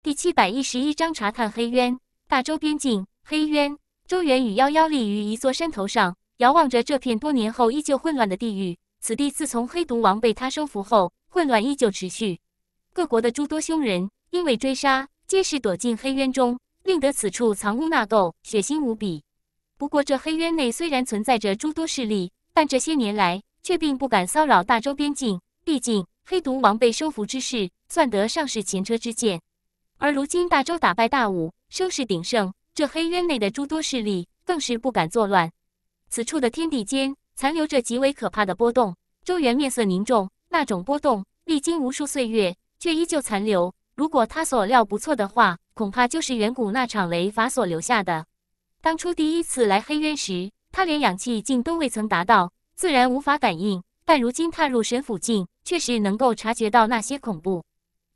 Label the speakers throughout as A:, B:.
A: 第七百一十一章查探黑渊。大周边境，黑渊。周元与夭夭立于一座山头上，遥望着这片多年后依旧混乱的地域。此地自从黑毒王被他收服后，混乱依旧持续。各国的诸多凶人因为追杀，皆是躲进黑渊中，令得此处藏污纳垢，血腥无比。不过，这黑渊内虽然存在着诸多势力，但这些年来却并不敢骚扰大周边境。毕竟，黑毒王被收服之事，算得上是前车之鉴。而如今，大周打败大武，声势鼎盛，这黑渊内的诸多势力更是不敢作乱。此处的天地间残留着极为可怕的波动。周元面色凝重，那种波动历经无数岁月，却依旧残留。如果他所料不错的话，恐怕就是远古那场雷法所留下的。当初第一次来黑渊时，他连氧气境都未曾达到，自然无法感应。但如今踏入神府境，确实能够察觉到那些恐怖。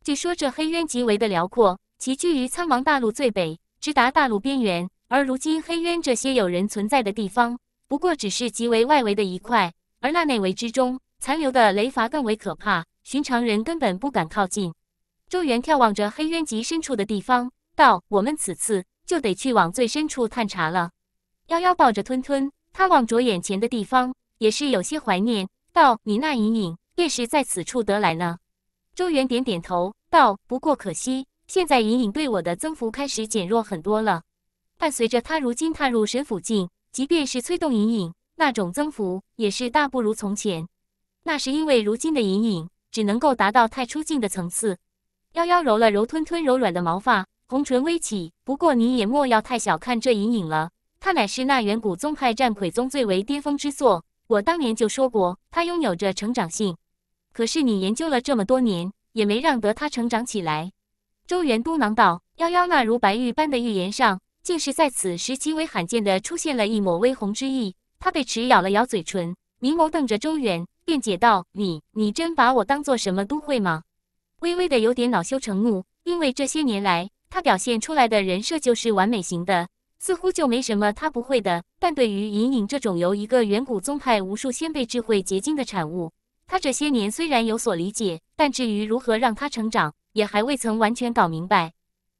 A: 据说这黑渊极为的辽阔，其居于苍茫大陆最北，直达大陆边缘。而如今黑渊这些有人存在的地方，不过只是极为外围的一块，而那内围之中残留的雷罚更为可怕，寻常人根本不敢靠近。周元眺望着黑渊极深处的地方，道：“我们此次就得去往最深处探查了。”幺幺抱着吞吞，他望着眼前的地方，也是有些怀念，道：“你那隐隐，便是在此处得来呢。”周元点点头，道：“不过可惜，现在隐隐对我的增幅开始减弱很多了。伴随着他如今踏入神府境，即便是催动隐隐，那种增幅也是大不如从前。那是因为如今的隐隐只能够达到太初境的层次。”夭夭揉了揉吞吞柔软的毛发，红唇微起。不过你也莫要太小看这隐隐了，它乃是那远古宗派战魁宗最为巅峰之作。我当年就说过，它拥有着成长性。”可是你研究了这么多年，也没让得他成长起来。周元嘟囔道：“夭夭那如白玉般的玉颜上，竟是在此时极为罕见的出现了一抹微红之意。”他被齿咬了咬嘴唇，明眸瞪着周元，辩解道：“你你真把我当做什么都会吗？”微微的有点恼羞成怒，因为这些年来他表现出来的人设就是完美型的，似乎就没什么他不会的。但对于隐隐这种由一个远古宗派无数先辈智慧结晶的产物，他这些年虽然有所理解，但至于如何让他成长，也还未曾完全搞明白。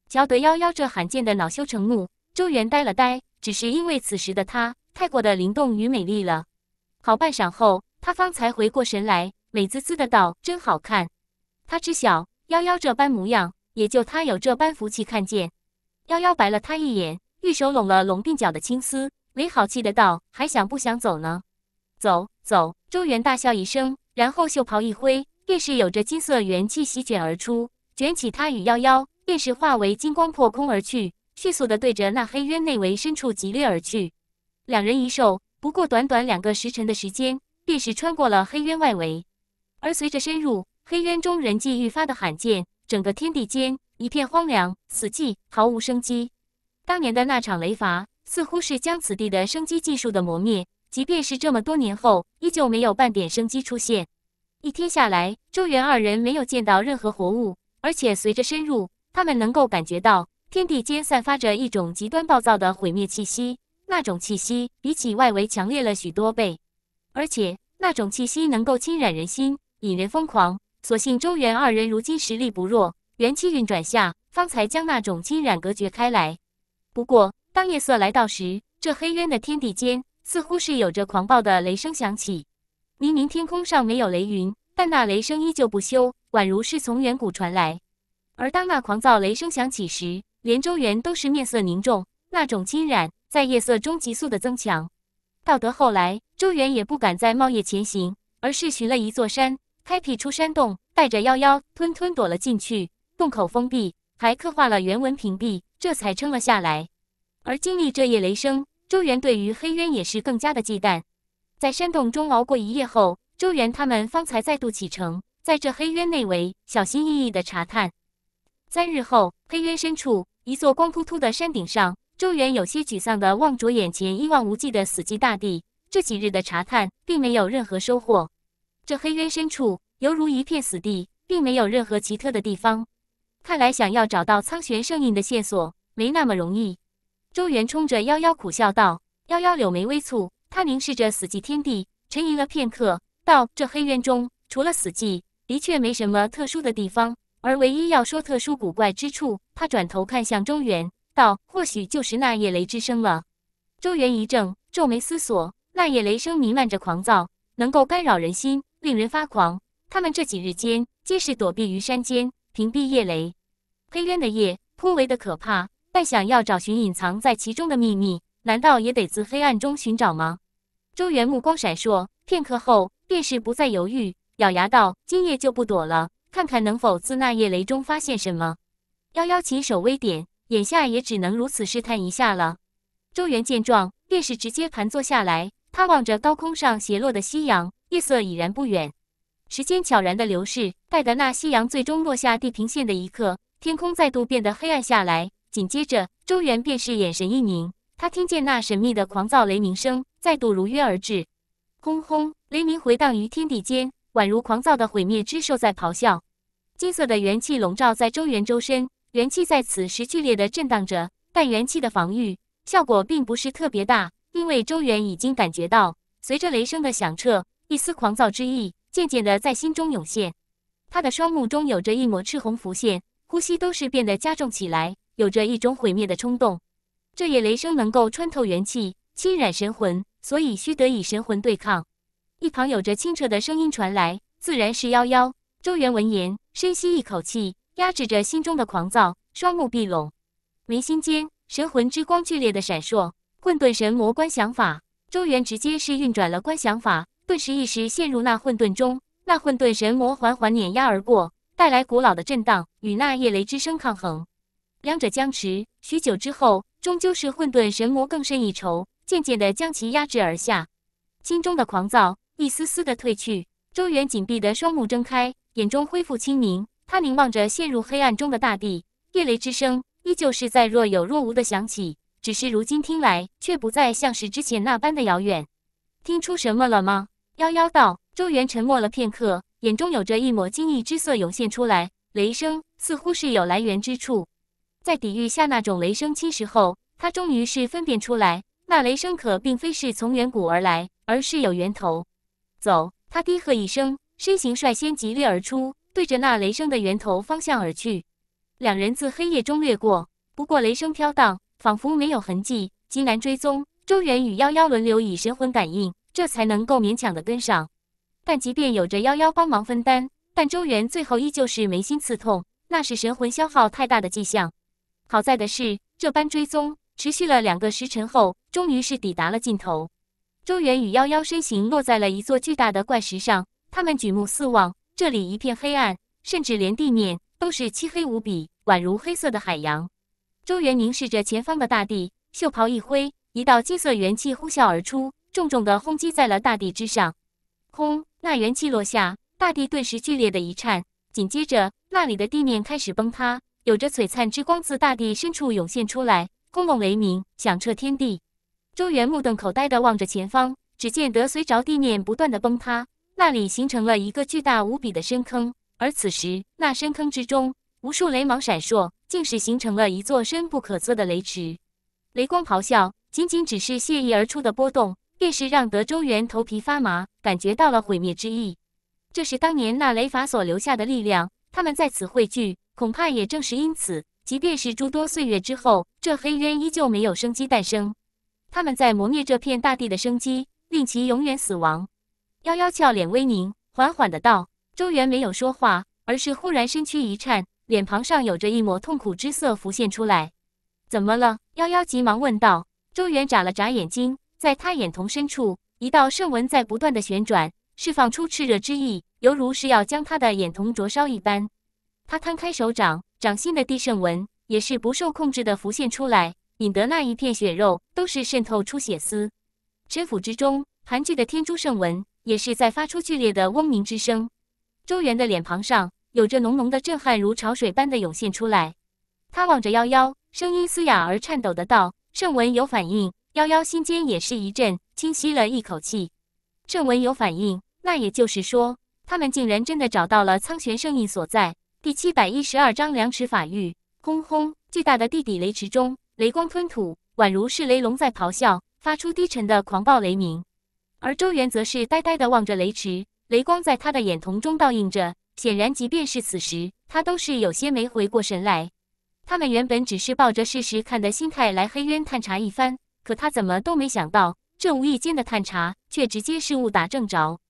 A: 瞧得夭夭这罕见的恼羞成怒，周元呆了呆，只是因为此时的她太过的灵动与美丽了。好半晌后，他方才回过神来，美滋滋的道：“真好看。”他知晓夭夭这般模样，也就他有这般福气看见。夭夭白了他一眼，玉手拢了拢鬓角的青丝，没好气的道：“还想不想走呢？走走！”周元大笑一声。然后袖袍一挥，便是有着金色元气席卷而出，卷起他与妖妖，便是化为金光破空而去，迅速的对着那黑渊内围深处急掠而去。两人一兽，不过短短两个时辰的时间，便是穿过了黑渊外围。而随着深入黑渊中，人迹愈发的罕见，整个天地间一片荒凉死寂，毫无生机。当年的那场雷罚，似乎是将此地的生机技术的磨灭。即便是这么多年后，依旧没有半点生机出现。一天下来，周元二人没有见到任何活物，而且随着深入，他们能够感觉到天地间散发着一种极端暴躁的毁灭气息。那种气息比起外围强烈了许多倍，而且那种气息能够侵染人心，引人疯狂。所幸周元二人如今实力不弱，元气运转下，方才将那种侵染隔绝开来。不过，当夜色来到时，这黑渊的天地间。似乎是有着狂暴的雷声响起，明明天空上没有雷云，但那雷声依旧不休，宛如是从远古传来。而当那狂躁雷声响起时，连周元都是面色凝重，那种侵染在夜色中急速的增强。到得后来，周元也不敢再冒夜前行，而是寻了一座山，开辟出山洞，带着夭夭吞吞躲了进去。洞口封闭，还刻画了原文屏蔽，这才撑了下来。而经历这夜雷声。周元对于黑渊也是更加的忌惮，在山洞中熬过一夜后，周元他们方才再度启程，在这黑渊内围小心翼翼的查探。三日后，黑渊深处一座光秃秃的山顶上，周元有些沮丧的望着眼前一望无际的死寂大地，这几日的查探并没有任何收获，这黑渊深处犹如一片死地，并没有任何奇特的地方，看来想要找到苍玄圣印的线索没那么容易。周元冲着夭夭苦笑道：“夭夭柳眉微蹙，他凝视着死寂天地，沉吟了片刻，道：这黑渊中除了死寂，的确没什么特殊的地方。而唯一要说特殊古怪之处，他转头看向周元，道：或许就是那夜雷之声了。”周元一怔，皱眉思索。那夜雷声弥漫着狂躁，能够干扰人心，令人发狂。他们这几日间皆是躲避于山间，屏蔽夜雷。黑渊的夜颇为的可怕。但想要找寻隐藏在其中的秘密，难道也得自黑暗中寻找吗？周元目光闪烁，片刻后便是不再犹豫，咬牙道：“今夜就不躲了，看看能否自那夜雷中发现什么。”幺幺琴手微点，眼下也只能如此试探一下了。周元见状，便是直接盘坐下来。他望着高空上斜落的夕阳，夜色已然不远。时间悄然的流逝，待得那夕阳最终落下地平线的一刻，天空再度变得黑暗下来。紧接着，周元便是眼神一凝，他听见那神秘的狂躁雷鸣声再度如约而至，轰轰，雷鸣回荡于天地间，宛如狂躁的毁灭之兽在咆哮。金色的元气笼罩在周元周身，元气在此时剧烈的震荡着，但元气的防御效果并不是特别大，因为周元已经感觉到，随着雷声的响彻，一丝狂躁之意渐渐的在心中涌现。他的双目中有着一抹赤红浮现，呼吸都是变得加重起来。有着一种毁灭的冲动，这夜雷声能够穿透元气，侵染神魂，所以需得以神魂对抗。一旁有着清澈的声音传来，自然是夭夭。周元闻言，深吸一口气，压制着心中的狂躁，双目闭拢，眉心间神魂之光剧烈的闪烁。混沌神魔观想法，周元直接是运转了观想法，顿时一时陷入那混沌中。那混沌神魔缓缓碾压而过，带来古老的震荡，与那夜雷之声抗衡。两者僵持许久之后，终究是混沌神魔更胜一筹，渐渐的将其压制而下。心中的狂躁一丝丝的褪去，周元紧闭的双目睁开，眼中恢复清明。他凝望着陷入黑暗中的大地，夜雷之声依旧是在若有若无的响起，只是如今听来却不再像是之前那般的遥远。听出什么了吗？幺幺道。周元沉默了片刻，眼中有着一抹惊异之色涌现出来。雷声似乎是有来源之处。在抵御下那种雷声侵蚀后，他终于是分辨出来，那雷声可并非是从远古而来，而是有源头。走！他低喝一声，身形率先疾掠而出，对着那雷声的源头方向而去。两人自黑夜中掠过，不过雷声飘荡，仿佛没有痕迹，极难追踪。周元与幺幺轮流以神魂感应，这才能够勉强的跟上。但即便有着幺幺帮忙分担，但周元最后依旧是眉心刺痛，那是神魂消耗太大的迹象。好在的是，这般追踪持续了两个时辰后，终于是抵达了尽头。周元与夭夭身形落在了一座巨大的怪石上，他们举目四望，这里一片黑暗，甚至连地面都是漆黑无比，宛如黑色的海洋。周元凝视着前方的大地，袖袍一挥，一道金色元气呼啸而出，重重的轰击在了大地之上。轰！那元气落下，大地顿时剧烈的一颤，紧接着那里的地面开始崩塌。有着璀璨之光自大地深处涌现出来，轰隆雷鸣响彻天地。周元目瞪口呆地望着前方，只见得随着地面不断的崩塌，那里形成了一个巨大无比的深坑。而此时，那深坑之中，无数雷芒闪烁，竟是形成了一座深不可测的雷池。雷光咆哮，仅仅只是泄溢而出的波动，便是让得周元头皮发麻，感觉到了毁灭之意。这是当年那雷法所留下的力量，他们在此汇聚。恐怕也正是因此，即便是诸多岁月之后，这黑渊依旧没有生机诞生。他们在磨灭这片大地的生机，令其永远死亡。夭夭俏脸微凝，缓缓的道：“周元没有说话，而是忽然身躯一颤，脸庞上有着一抹痛苦之色浮现出来。怎么了？”夭夭急忙问道。周元眨了眨眼睛，在他眼瞳深处，一道圣纹在不断的旋转，释放出炽热之意，犹如是要将他的眼瞳灼烧一般。他摊开手掌，掌心的地圣纹也是不受控制的浮现出来，引得那一片血肉都是渗透出血丝。指腹之中盘踞的天珠圣纹也是在发出剧烈的嗡鸣之声。周元的脸庞上有着浓浓的震撼，如潮水般的涌现出来。他望着夭夭，声音嘶哑而颤抖的道：“圣纹有反应。”夭夭心间也是一阵清晰了一口气。圣纹有反应，那也就是说，他们竟然真的找到了苍玄圣印所在。第七百一十二章两尺法域。轰轰！巨大的地底雷池中，雷光吞吐，宛如是雷龙在咆哮，发出低沉的狂暴雷鸣。而周元则是呆呆地望着雷池，雷光在他的眼瞳中倒映着。显然，即便是此时，他都是有些没回过神来。他们原本只是抱着试试看的心态来黑渊探查一番，可他怎么都没想到，这无意间的探查却直接是误打正着。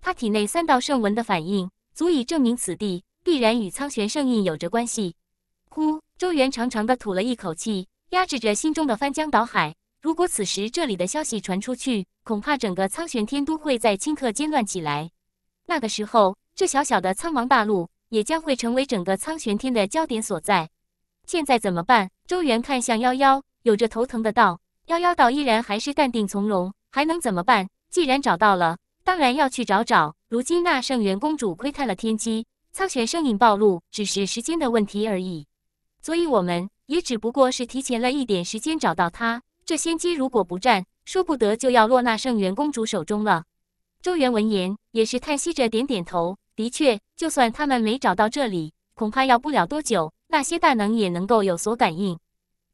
A: 他体内三道圣纹的反应，足以证明此地。必然与苍玄圣印有着关系。呼，周元长长的吐了一口气，压制着心中的翻江倒海。如果此时这里的消息传出去，恐怕整个苍玄天都会在顷刻间乱起来。那个时候，这小小的苍茫大陆也将会成为整个苍玄天的焦点所在。现在怎么办？周元看向夭夭，有着头疼的道：“夭夭道依然还是淡定从容，还能怎么办？既然找到了，当然要去找找。如今那圣元公主窥探了天机。”苍玄身影暴露，只是时间的问题而已。所以我们也只不过是提前了一点时间找到他。这仙机如果不战，说不得就要落那圣元公主手中了。周元闻言也是叹息着点点头。的确，就算他们没找到这里，恐怕要不了多久，那些大能也能够有所感应。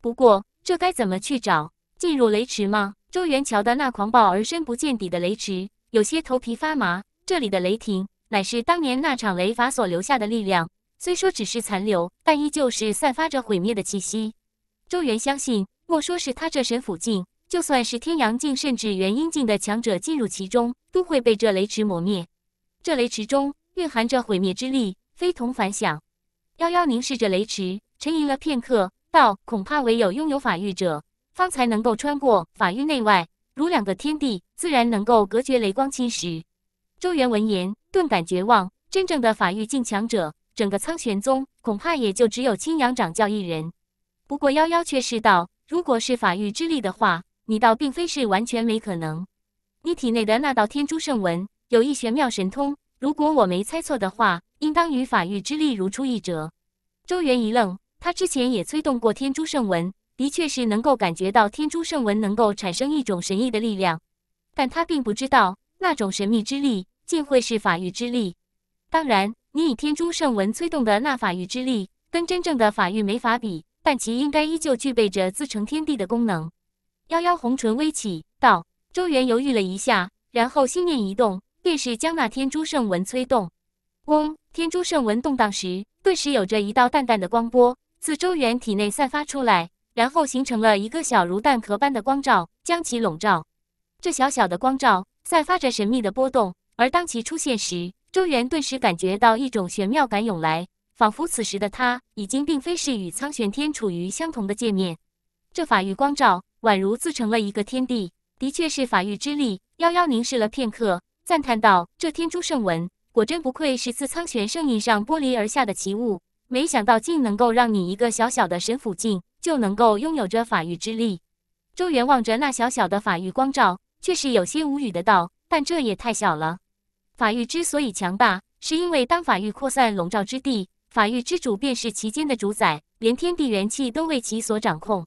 A: 不过，这该怎么去找？进入雷池吗？周元瞧的那狂暴而深不见底的雷池，有些头皮发麻。这里的雷霆。乃是当年那场雷法所留下的力量，虽说只是残留，但依旧是散发着毁灭的气息。周元相信，莫说是他这神斧境，就算是天阳境甚至元婴境的强者进入其中，都会被这雷池磨灭。这雷池中蕴含着毁灭之力，非同凡响。妖妖凝视着雷池，沉吟了片刻，道：“恐怕唯有拥有法域者，方才能够穿过法域内外，如两个天地，自然能够隔绝雷光侵蚀。”周元闻言，顿感绝望。真正的法域境强者，整个苍玄宗恐怕也就只有青阳掌教一人。不过妖妖却是道：“如果是法域之力的话，你倒并非是完全没可能。你体内的那道天珠圣纹有一玄妙神通，如果我没猜错的话，应当与法域之力如出一辙。”周元一愣，他之前也催动过天珠圣纹，的确是能够感觉到天珠圣纹能够产生一种神秘的力量，但他并不知道。那种神秘之力，竟会是法域之力。当然，你以天珠圣文催动的那法域之力，跟真正的法域没法比，但其应该依旧具备着自成天地的功能。妖妖红唇微启道：“周元犹豫了一下，然后心念一动，便是将那天珠圣文催动。嗡，天珠圣文动荡时，顿时有着一道淡淡的光波自周元体内散发出来，然后形成了一个小如蛋壳般的光照，将其笼罩。这小小的光照散发着神秘的波动，而当其出现时，周元顿时感觉到一种玄妙感涌来，仿佛此时的他已经并非是与苍玄天处于相同的界面。这法域光照宛如自成了一个天地，的确是法域之力。妖妖凝视了片刻，赞叹道：“这天珠圣文，果真不愧是自苍玄圣印上剥离而下的奇物，没想到竟能够让你一个小小的神府境，就能够拥有着法域之力。”周元望着那小小的法域光照。确实有些无语的道，但这也太小了。法域之所以强大，是因为当法域扩散笼罩之地，法域之主便是其间的主宰，连天地元气都为其所掌控。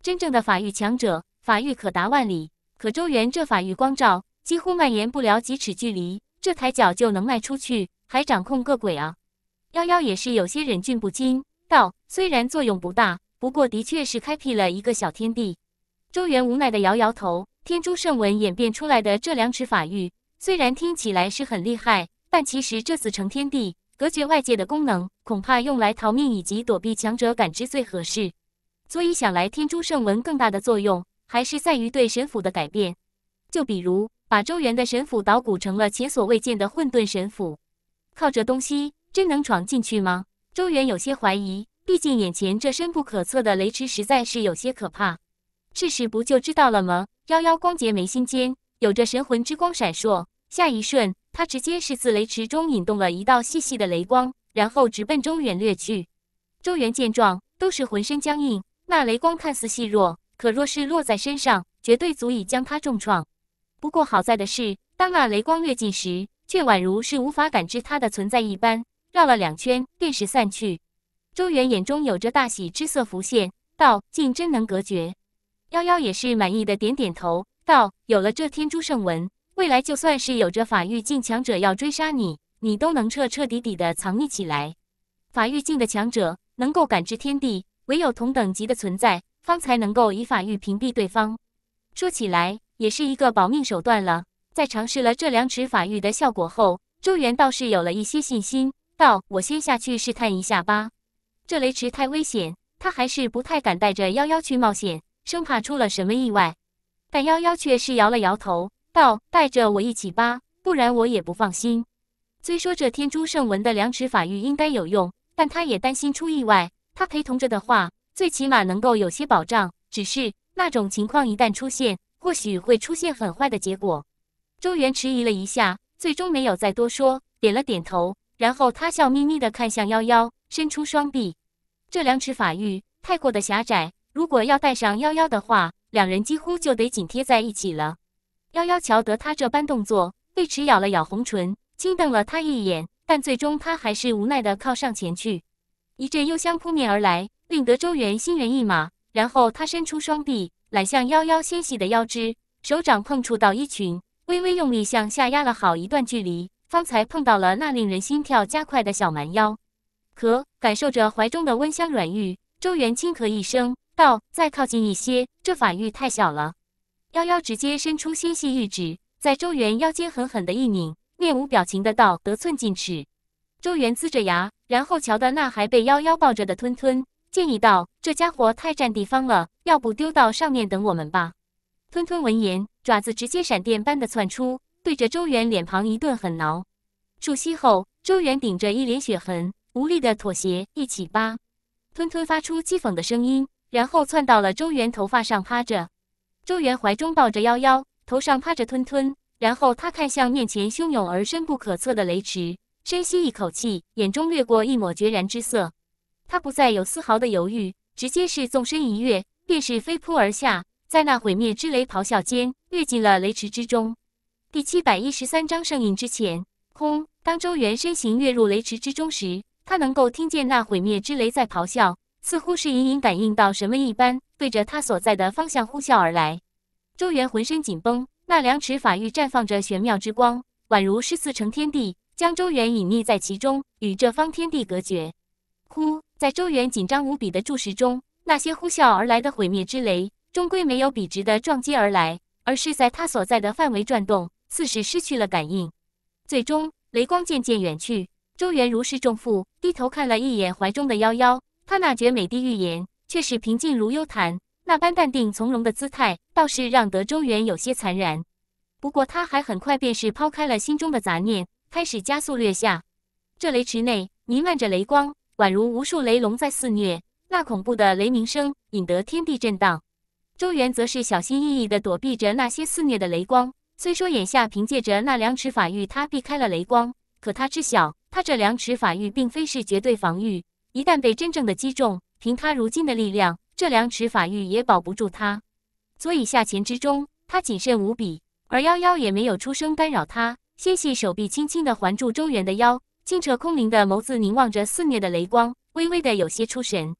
A: 真正的法域强者，法域可达万里，可周元这法域光照几乎蔓延不了几尺距离，这抬脚就能迈出去，还掌控个鬼啊！夭夭也是有些忍俊不禁道：“虽然作用不大，不过的确是开辟了一个小天地。”周元无奈的摇摇头。天珠圣文演变出来的这两尺法域，虽然听起来是很厉害，但其实这死成天地、隔绝外界的功能，恐怕用来逃命以及躲避强者感知最合适。所以想来，天珠圣文更大的作用，还是在于对神府的改变。就比如把周元的神府捣鼓成了前所未见的混沌神府。靠着东西，真能闯进去吗？周元有些怀疑，毕竟眼前这深不可测的雷池，实在是有些可怕。事实不就知道了吗？妖妖光洁眉心间有着神魂之光闪烁，下一瞬，他直接是自雷池中引动了一道细细的雷光，然后直奔中原掠去。周元见状，都是浑身僵硬。那雷光看似细弱，可若是落在身上，绝对足以将他重创。不过好在的是，当那雷光跃近时，却宛如是无法感知它的存在一般，绕了两圈，顿时散去。周元眼中有着大喜之色浮现，道：“竟真能隔绝。”夭夭也是满意的点点头，道：“有了这天珠圣文，未来就算是有着法域境强者要追杀你，你都能彻彻底底的藏匿起来。法域境的强者能够感知天地，唯有同等级的存在，方才能够以法域屏蔽对方。说起来，也是一个保命手段了。在尝试了这两尺法域的效果后，周元倒是有了一些信心，道：‘我先下去试探一下吧。’这雷池太危险，他还是不太敢带着妖妖去冒险。”生怕出了什么意外，但幺幺却是摇了摇头，道：“带着我一起吧，不然我也不放心。虽说这天珠圣文的两尺法域应该有用，但他也担心出意外。他陪同着的话，最起码能够有些保障。只是那种情况一旦出现，或许会出现很坏的结果。”周元迟疑了一下，最终没有再多说，点了点头，然后他笑眯眯地看向幺幺，伸出双臂。这两尺法域太过的狭窄。如果要带上夭夭的话，两人几乎就得紧贴在一起了。夭夭瞧得他这般动作，被齿咬了咬红唇，轻瞪了他一眼，但最终他还是无奈地靠上前去。一阵幽香扑面而来，令得周元心猿意马。然后他伸出双臂揽向夭夭纤细的腰肢，手掌碰触到衣裙，微微用力向下压了好一段距离，方才碰到了那令人心跳加快的小蛮腰。咳，感受着怀中的温香软玉，周元轻咳一声。道再靠近一些，这法域太小了。夭夭直接伸出纤细玉指，在周元腰间狠狠的一拧，面无表情的道：“得寸进尺。”周元呲着牙，然后瞧的那还被夭夭抱着的吞吞，建议道：“这家伙太占地方了，要不丢到上面等我们吧。”吞吞闻言，爪子直接闪电般的窜出，对着周元脸庞一顿狠挠。数息后，周元顶着一脸血痕，无力的妥协：“一起吧。”吞吞发出讥讽的声音。然后窜到了周元头发上趴着，周元怀中抱着夭夭，头上趴着吞吞。然后他看向面前汹涌而深不可测的雷池，深吸一口气，眼中掠过一抹决然之色。他不再有丝毫的犹豫，直接是纵身一跃，便是飞扑而下，在那毁灭之雷咆哮间跃进了雷池之中。第七百一十三章圣印之前，空。当周元身形跃入雷池之中时，他能够听见那毁灭之雷在咆哮。似乎是隐隐感应到什么一般，对着他所在的方向呼啸而来。周元浑身紧绷，那两尺法域绽放着玄妙之光，宛如诗词成天地，将周元隐匿在其中，与这方天地隔绝。呼，在周元紧张无比的注视中，那些呼啸而来的毁灭之雷终归没有笔直的撞击而来，而是在他所在的范围转动，似是失去了感应。最终，雷光渐渐远去，周元如释重负，低头看了一眼怀中的夭夭。他那绝美的预言却是平静如幽潭，那般淡定从容的姿态，倒是让得周元有些惨然。不过，他还很快便是抛开了心中的杂念，开始加速掠下。这雷池内弥漫着雷光，宛如无数雷龙在肆虐，那恐怖的雷鸣声引得天地震荡。周元则是小心翼翼地躲避着那些肆虐的雷光。虽说眼下凭借着那两尺法域，他避开了雷光，可他知晓，他这两尺法域并非是绝对防御。一旦被真正的击中，凭他如今的力量，这两尺法域也保不住他。所以下潜之中，他谨慎无比，而妖妖也没有出声干扰他。纤细手臂轻轻的环住周元的腰，清澈空灵的眸子凝望着肆虐的雷光，微微的有些出神。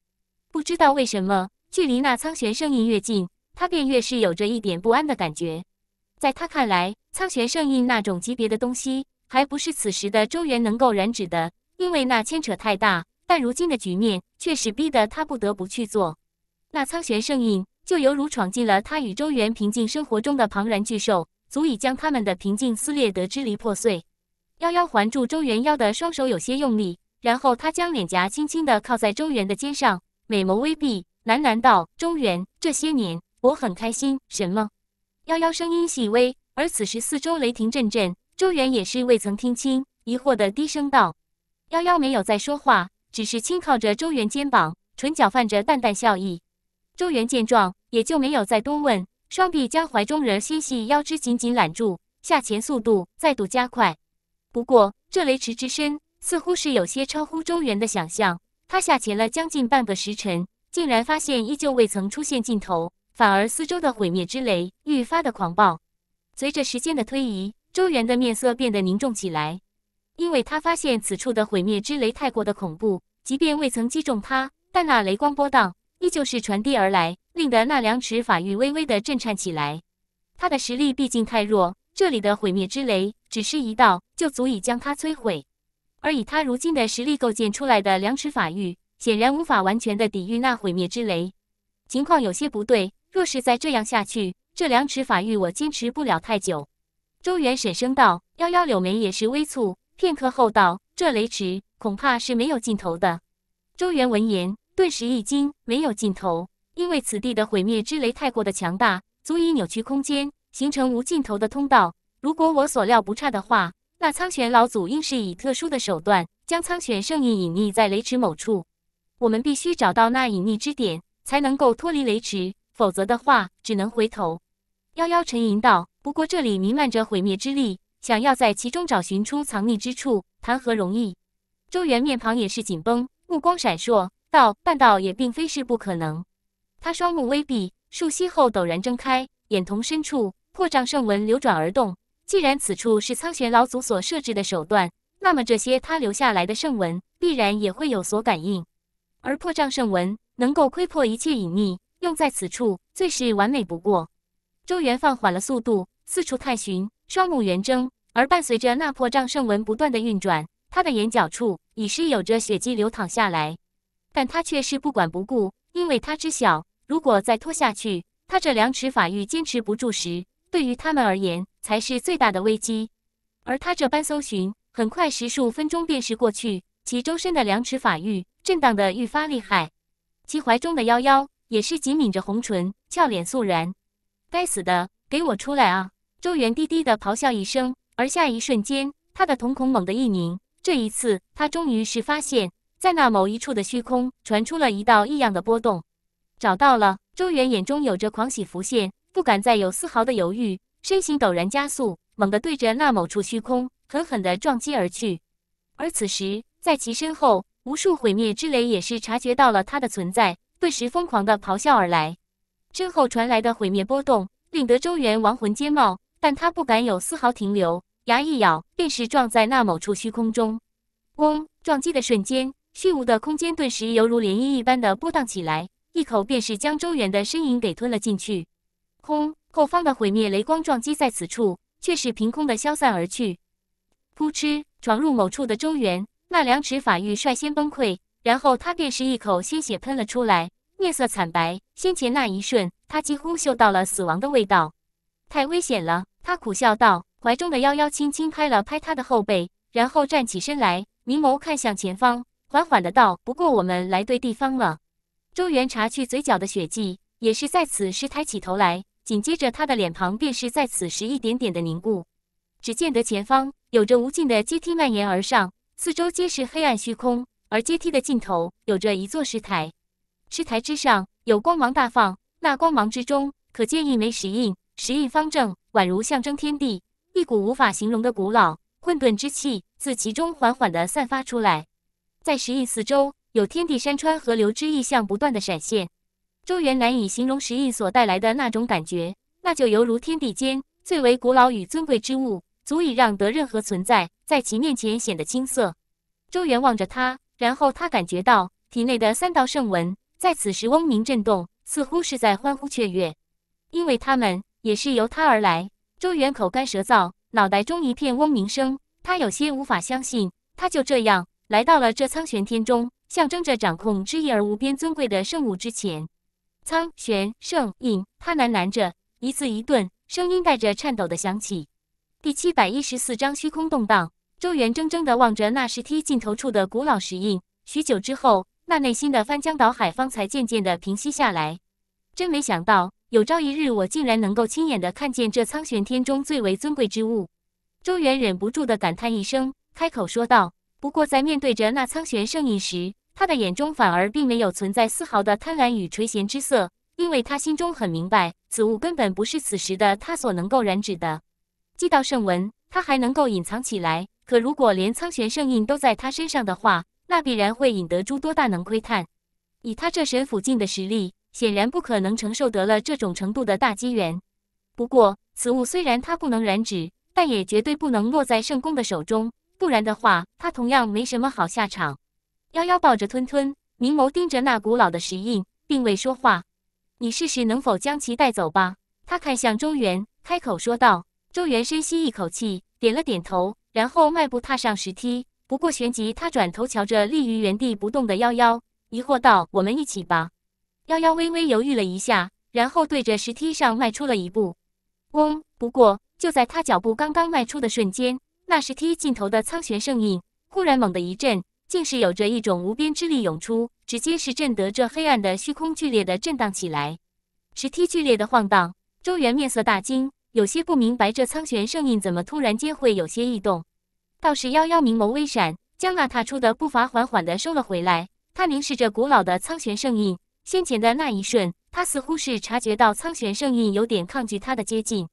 A: 不知道为什么，距离那苍玄圣印越近，他便越是有着一点不安的感觉。在他看来，苍玄圣印那种级别的东西，还不是此时的周元能够染指的，因为那牵扯太大。但如今的局面，确实逼得他不得不去做。那苍玄圣印，就犹如闯进了他与周元平静生活中的庞然巨兽，足以将他们的平静撕裂得支离破碎。夭夭环住周元腰的双手有些用力，然后他将脸颊轻轻的靠在周元的肩上，美眸微闭，喃喃道：“周元，这些年我很开心。什么？”夭夭声音细微，而此时四周雷霆阵阵，周元也是未曾听清，疑惑的低声道：“夭夭没有再说话。”只是轻靠着周元肩膀，唇角泛着淡淡笑意。周元见状，也就没有再多问，双臂将怀中人纤细腰肢紧紧揽住，下潜速度再度加快。不过，这雷池之深似乎是有些超乎周元的想象。他下潜了将近半个时辰，竟然发现依旧未曾出现尽头，反而四周的毁灭之雷愈发的狂暴。随着时间的推移，周元的面色变得凝重起来。因为他发现此处的毁灭之雷太过的恐怖，即便未曾击中他，但那雷光波荡依旧是传递而来，令得那两尺法域微微的震颤起来。他的实力毕竟太弱，这里的毁灭之雷只是一道，就足以将他摧毁。而以他如今的实力构建出来的两尺法域，显然无法完全的抵御那毁灭之雷。情况有些不对，若是再这样下去，这两尺法域我坚持不了太久。周元沈声道，幺幺柳眉也是微蹙。片刻后道：“这雷池恐怕是没有尽头的。”周元闻言顿时一惊：“没有尽头？因为此地的毁灭之雷太过的强大，足以扭曲空间，形成无尽头的通道。如果我所料不差的话，那苍玄老祖应是以特殊的手段将苍玄圣印隐匿在雷池某处。我们必须找到那隐匿之点，才能够脱离雷池。否则的话，只能回头。”夭夭沉吟道：“不过这里弥漫着毁灭之力。”想要在其中找寻出藏匿之处，谈何容易？周元面庞也是紧绷，目光闪烁，道：“半道也并非是不可能。”他双目微闭，数息后陡然睁开，眼瞳深处破障圣纹流转而动。既然此处是苍玄老祖所设置的手段，那么这些他留下来的圣纹必然也会有所感应。而破障圣纹能够窥破一切隐秘，用在此处最是完美不过。周元放缓了速度，四处探寻，双目圆睁。而伴随着那破障圣纹不断的运转，他的眼角处已是有着血迹流淌下来，但他却是不管不顾，因为他知晓，如果再拖下去，他这两尺法域坚持不住时，对于他们而言才是最大的危机。而他这般搜寻，很快十数分钟便是过去，其周身的两尺法域震荡的愈发厉害，其怀中的夭夭也是紧抿着红唇，俏脸肃然。该死的，给我出来啊！周元低低的咆哮一声。而下一瞬间，他的瞳孔猛地一凝。这一次，他终于是发现，在那某一处的虚空传出了一道异样的波动。找到了！周元眼中有着狂喜浮现，不敢再有丝毫的犹豫，身形陡然加速，猛地对着那某处虚空狠狠地撞击而去。而此时，在其身后，无数毁灭之雷也是察觉到了他的存在，顿时疯狂地咆哮而来。身后传来的毁灭波动，令得周元亡魂皆冒，但他不敢有丝毫停留。牙一咬，便是撞在那某处虚空中，嗡！撞击的瞬间，虚无的空间顿时犹如涟漪一般的波荡起来，一口便是将周元的身影给吞了进去。轰！后方的毁灭雷光撞击在此处，却是凭空的消散而去。扑哧！闯入某处的周元，那两尺法域率先崩溃，然后他便是一口鲜血喷了出来，面色惨白。先前那一瞬，他几乎嗅到了死亡的味道。太危险了，他苦笑道。怀中的幺幺轻轻拍了拍他的后背，然后站起身来，凝眸看向前方，缓缓的道：“不过我们来对地方了。”周元察去嘴角的血迹，也是在此时抬起头来，紧接着他的脸庞便是在此时一点点的凝固。只见得前方有着无尽的阶梯蔓延而上，四周皆是黑暗虚空，而阶梯的尽头有着一座石台，石台之上有光芒大放，那光芒之中可见一枚石印，石印方正，宛如象征天地。一股无法形容的古老混沌之气自其中缓缓地散发出来，在石印四周，有天地山川河流之意象不断的闪现。周元难以形容石印所带来的那种感觉，那就犹如天地间最为古老与尊贵之物，足以让得任何存在在其面前显得青涩。周元望着他，然后他感觉到体内的三道圣纹在此时嗡鸣震动，似乎是在欢呼雀跃，因为他们也是由他而来。周元口干舌燥，脑袋中一片嗡鸣声，他有些无法相信，他就这样来到了这苍玄天中，象征着掌控之意而无边尊贵的圣物之前。苍玄圣印，他喃喃着，一字一顿，声音带着颤抖的响起。第七百一十四章虚空动荡。周元怔怔的望着那石梯尽头处的古老石印，许久之后，那内心的翻江倒海方才渐渐的平息下来。真没想到。有朝一日，我竟然能够亲眼的看见这苍玄天中最为尊贵之物，周元忍不住的感叹一声，开口说道：“不过在面对着那苍玄圣印时，他的眼中反而并没有存在丝毫的贪婪与垂涎之色，因为他心中很明白，此物根本不是此时的他所能够染指的。既道圣文他还能够隐藏起来，可如果连苍玄圣印都在他身上的话，那必然会引得诸多大能窥探。以他这神斧境的实力。”显然不可能承受得了这种程度的大机缘。不过，此物虽然它不能染指，但也绝对不能落在圣宫的手中，不然的话，他同样没什么好下场。夭夭抱着吞吞，明眸盯着那古老的石印，并未说话。你试试能否将其带走吧。他看向周元，开口说道。周元深吸一口气，点了点头，然后迈步踏上石梯。不过，旋即他转头瞧着立于原地不动的夭夭，疑惑道：“我们一起吧。”幺幺微微犹豫了一下，然后对着石梯上迈出了一步。嗡！不过就在他脚步刚刚迈出的瞬间，那石梯尽头的苍玄圣印忽然猛地一震，竟是有着一种无边之力涌出，直接是震得这黑暗的虚空剧烈的震荡起来。石梯剧烈的晃荡，周元面色大惊，有些不明白这苍玄圣印怎么突然间会有些异动。倒是幺幺明眸微闪，将那踏出的步伐缓缓的收了回来，他凝视着古老的苍玄圣印。先前的那一瞬，他似乎是察觉到苍玄圣印有点抗拒他的接近，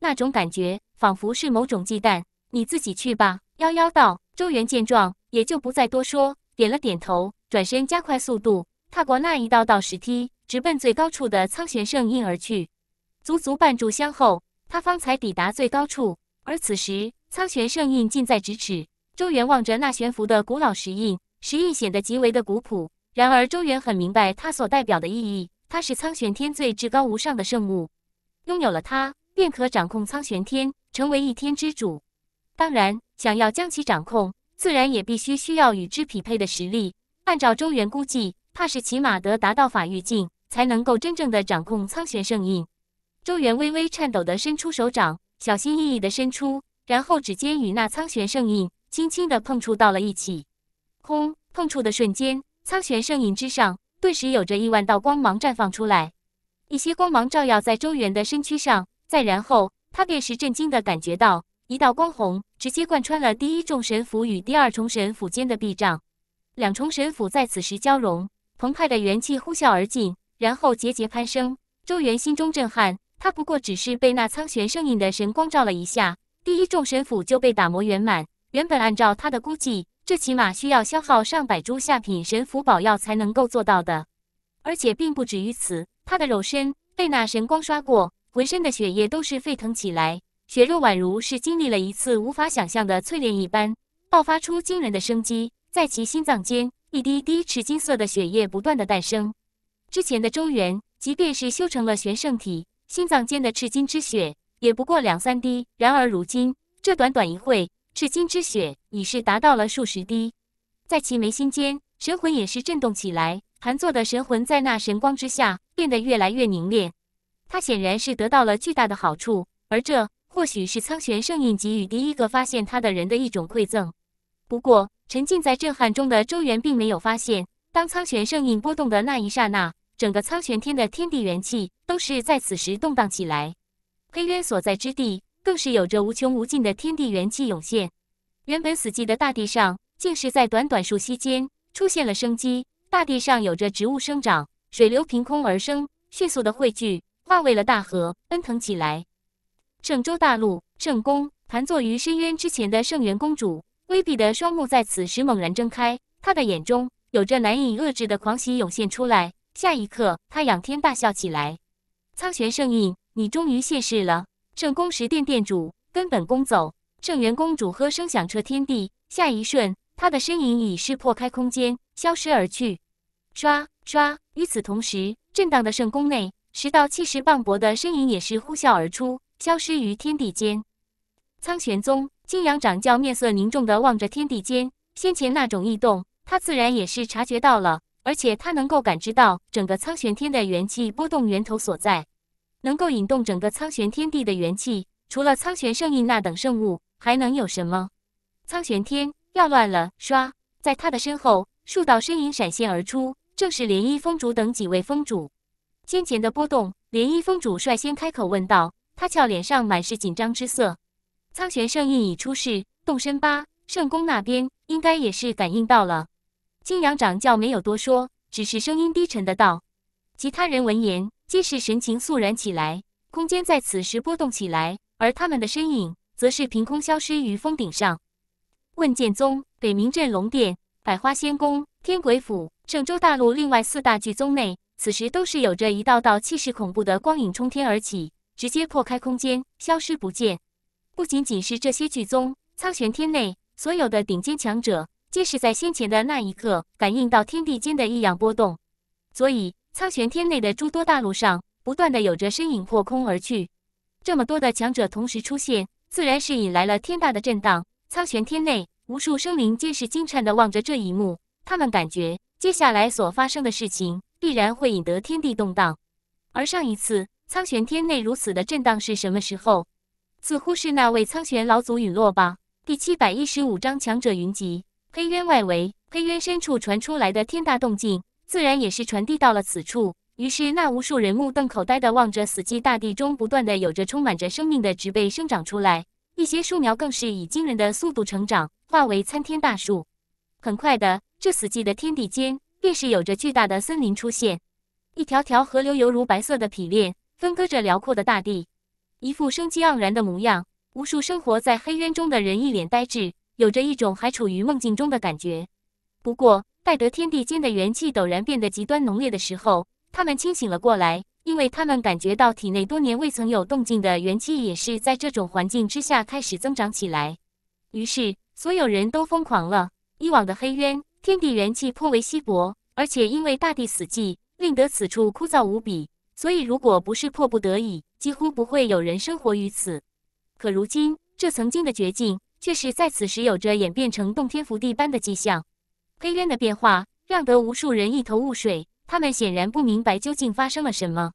A: 那种感觉仿佛是某种忌惮。你自己去吧，幺幺道。周元见状，也就不再多说，点了点头，转身加快速度，踏过那一道道石梯，直奔最高处的苍玄圣印而去。足足半炷香后，他方才抵达最高处，而此时苍玄圣印近在咫尺。周元望着那悬浮的古老石印，石印显得极为的古朴。然而，周元很明白他所代表的意义。它是苍玄天最至高无上的圣物，拥有了它，便可掌控苍玄天，成为一天之主。当然，想要将其掌控，自然也必须需要与之匹配的实力。按照周元估计，怕是起码得达到法域境，才能够真正的掌控苍玄圣印。周元微微颤抖的伸出手掌，小心翼翼的伸出，然后指尖与那苍玄圣印轻轻的碰触到了一起。轰！碰触的瞬间。苍玄圣印之上，顿时有着亿万道光芒绽放出来。一些光芒照耀在周元的身躯上，再然后，他顿时震惊的感觉到，一道光虹直接贯穿了第一重神府与第二重神府间的壁障，两重神府在此时交融，澎湃的元气呼啸而进，然后节节攀升。周元心中震撼，他不过只是被那苍玄圣印的神光照了一下，第一重神府就被打磨圆满。原本按照他的估计。这起码需要消耗上百株下品神符宝药才能够做到的，而且并不止于此。他的肉身被那神光刷过，浑身的血液都是沸腾起来，血肉宛如是经历了一次无法想象的淬炼一般，爆发出惊人的生机。在其心脏间，一滴滴赤金色的血液不断的诞生。之前的周元，即便是修成了玄圣体，心脏间的赤金之血也不过两三滴。然而如今，这短短一会。赤金之血已是达到了数十滴，在其眉心间，神魂也是震动起来。盘坐的神魂在那神光之下，变得越来越凝练。他显然是得到了巨大的好处，而这或许是苍玄圣印给予第一个发现他的人的一种馈赠。不过，沉浸在震撼中的周元并没有发现，当苍玄圣印波动的那一刹那，整个苍玄天的天地元气都是在此时动荡起来。黑渊所在之地。更是有着无穷无尽的天地元气涌现，原本死寂的大地上，竟是在短短数息间出现了生机。大地上有着植物生长，水流凭空而生，迅速的汇聚，化为了大河奔腾起来。圣州大陆，圣宫盘坐于深渊之前的圣元公主，微闭的双目在此时猛然睁开，她的眼中有着难以遏制的狂喜涌现出来。下一刻，她仰天大笑起来：“苍玄圣印，你终于现世了！”圣宫十殿殿主跟本宫走。正元公主喝声响彻天地，下一瞬，她的身影已是破开空间，消失而去。唰唰！与此同时，震荡的圣宫内，十道气势磅礴的身影也是呼啸而出，消失于天地间。苍玄宗金阳掌教面色凝重地望着天地间先前那种异动，他自然也是察觉到了，而且他能够感知到整个苍玄天的元气波动源头所在。能够引动整个苍玄天地的元气，除了苍玄圣印那等圣物，还能有什么？苍玄天要乱了！唰，在他的身后，数道身影闪现而出，正是涟漪风主等几位风主。先前的波动，涟漪风主率先开口问道，他俏脸上满是紧张之色。苍玄圣印已出世，动身吧！圣宫那边应该也是感应到了。金阳掌教没有多说，只是声音低沉的道。其他人闻言，皆是神情肃然起来。空间在此时波动起来，而他们的身影，则是凭空消失于峰顶上。问剑宗、北冥镇龙殿、百花仙宫、天鬼府、郑州大陆另外四大巨宗内，此时都是有着一道道气势恐怖的光影冲天而起，直接破开空间，消失不见。不仅仅是这些巨宗，苍玄天内所有的顶尖强者，皆是在先前的那一刻感应到天地间的异样波动，所以。苍玄天内的诸多大陆上，不断的有着身影破空而去。这么多的强者同时出现，自然是引来了天大的震荡。苍玄天内无数生灵皆是惊颤的望着这一幕，他们感觉接下来所发生的事情必然会引得天地动荡。而上一次苍玄天内如此的震荡是什么时候？似乎是那位苍玄老祖陨落吧。第七百一十五章强者云集。黑渊外围，黑渊深处传出来的天大动静。自然也是传递到了此处，于是那无数人目瞪口呆地望着死寂大地中不断的有着充满着生命的植被生长出来，一些树苗更是以惊人的速度成长，化为参天大树。很快的，这死寂的天地间便是有着巨大的森林出现，一条条河流犹如白色的匹链，分割着辽阔的大地，一副生机盎然的模样。无数生活在黑渊中的人一脸呆滞，有着一种还处于梦境中的感觉。不过。待得天地间的元气陡然变得极端浓烈的时候，他们清醒了过来，因为他们感觉到体内多年未曾有动静的元气，也是在这种环境之下开始增长起来。于是，所有人都疯狂了。以往的黑渊，天地元气颇为稀薄，而且因为大地死寂，令得此处枯燥无比，所以如果不是迫不得已，几乎不会有人生活于此。可如今，这曾经的绝境，却是在此时有着演变成洞天福地般的迹象。黑渊的变化让得无数人一头雾水，他们显然不明白究竟发生了什么。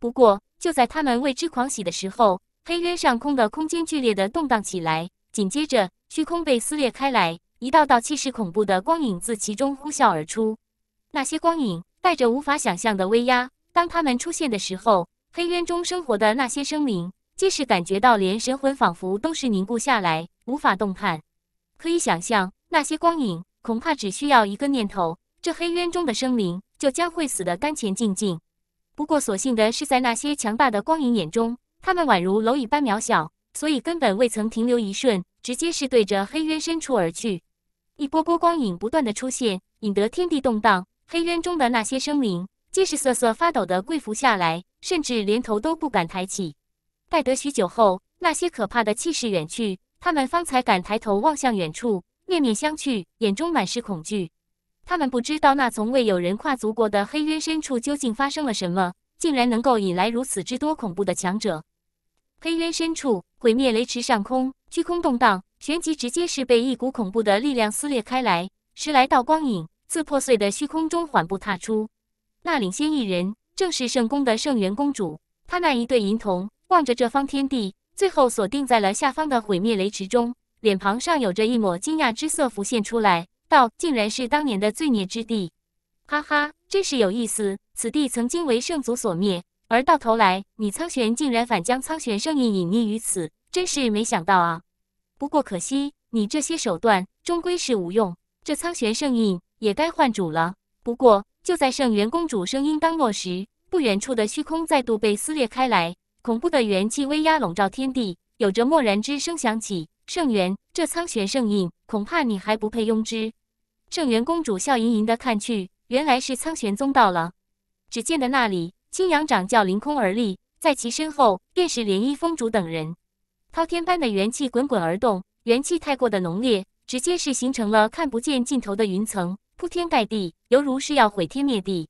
A: 不过就在他们为之狂喜的时候，黑渊上空的空间剧烈的动荡起来，紧接着虚空被撕裂开来，一道道气势恐怖的光影自其中呼啸而出。那些光影带着无法想象的威压，当他们出现的时候，黑渊中生活的那些生灵皆是感觉到连神魂仿佛都是凝固下来，无法动弹。可以想象，那些光影。恐怕只需要一个念头，这黑渊中的生灵就将会死得干干净净。不过，所幸的是，在那些强大的光影眼中，他们宛如蝼蚁般渺小，所以根本未曾停留一瞬，直接是对着黑渊深处而去。一波波光影不断的出现，引得天地动荡。黑渊中的那些生灵皆是瑟瑟发抖的跪伏下来，甚至连头都不敢抬起。待得许久后，那些可怕的气势远去，他们方才敢抬头望向远处。面面相觑，眼中满是恐惧。他们不知道那从未有人跨足过的黑渊深处究竟发生了什么，竟然能够引来如此之多恐怖的强者。黑渊深处，毁灭雷池上空，虚空动荡，旋即直接是被一股恐怖的力量撕裂开来。十来道光影自破碎的虚空中缓步踏出，那领先一人正是圣宫的圣元公主。她那一对银瞳望着这方天地，最后锁定在了下方的毁灭雷池中。脸庞上有着一抹惊讶之色浮现出来，道：“竟然是当年的罪孽之地，哈哈，真是有意思。此地曾经为圣祖所灭，而到头来你苍玄竟然反将苍玄圣印隐匿于此，真是没想到啊。不过可惜，你这些手段终归是无用，这苍玄圣印也该换主了。不过就在圣元公主声音刚落时，不远处的虚空再度被撕裂开来，恐怖的元气威压笼罩天地，有着漠然之声响起。”圣元，这苍玄圣印恐怕你还不配拥之。圣元公主笑盈盈的看去，原来是苍玄宗到了。只见的那里青阳掌教凌空而立，在其身后便是莲衣峰主等人。滔天般的元气滚滚而动，元气太过的浓烈，直接是形成了看不见尽头的云层，铺天盖地，犹如是要毁天灭地。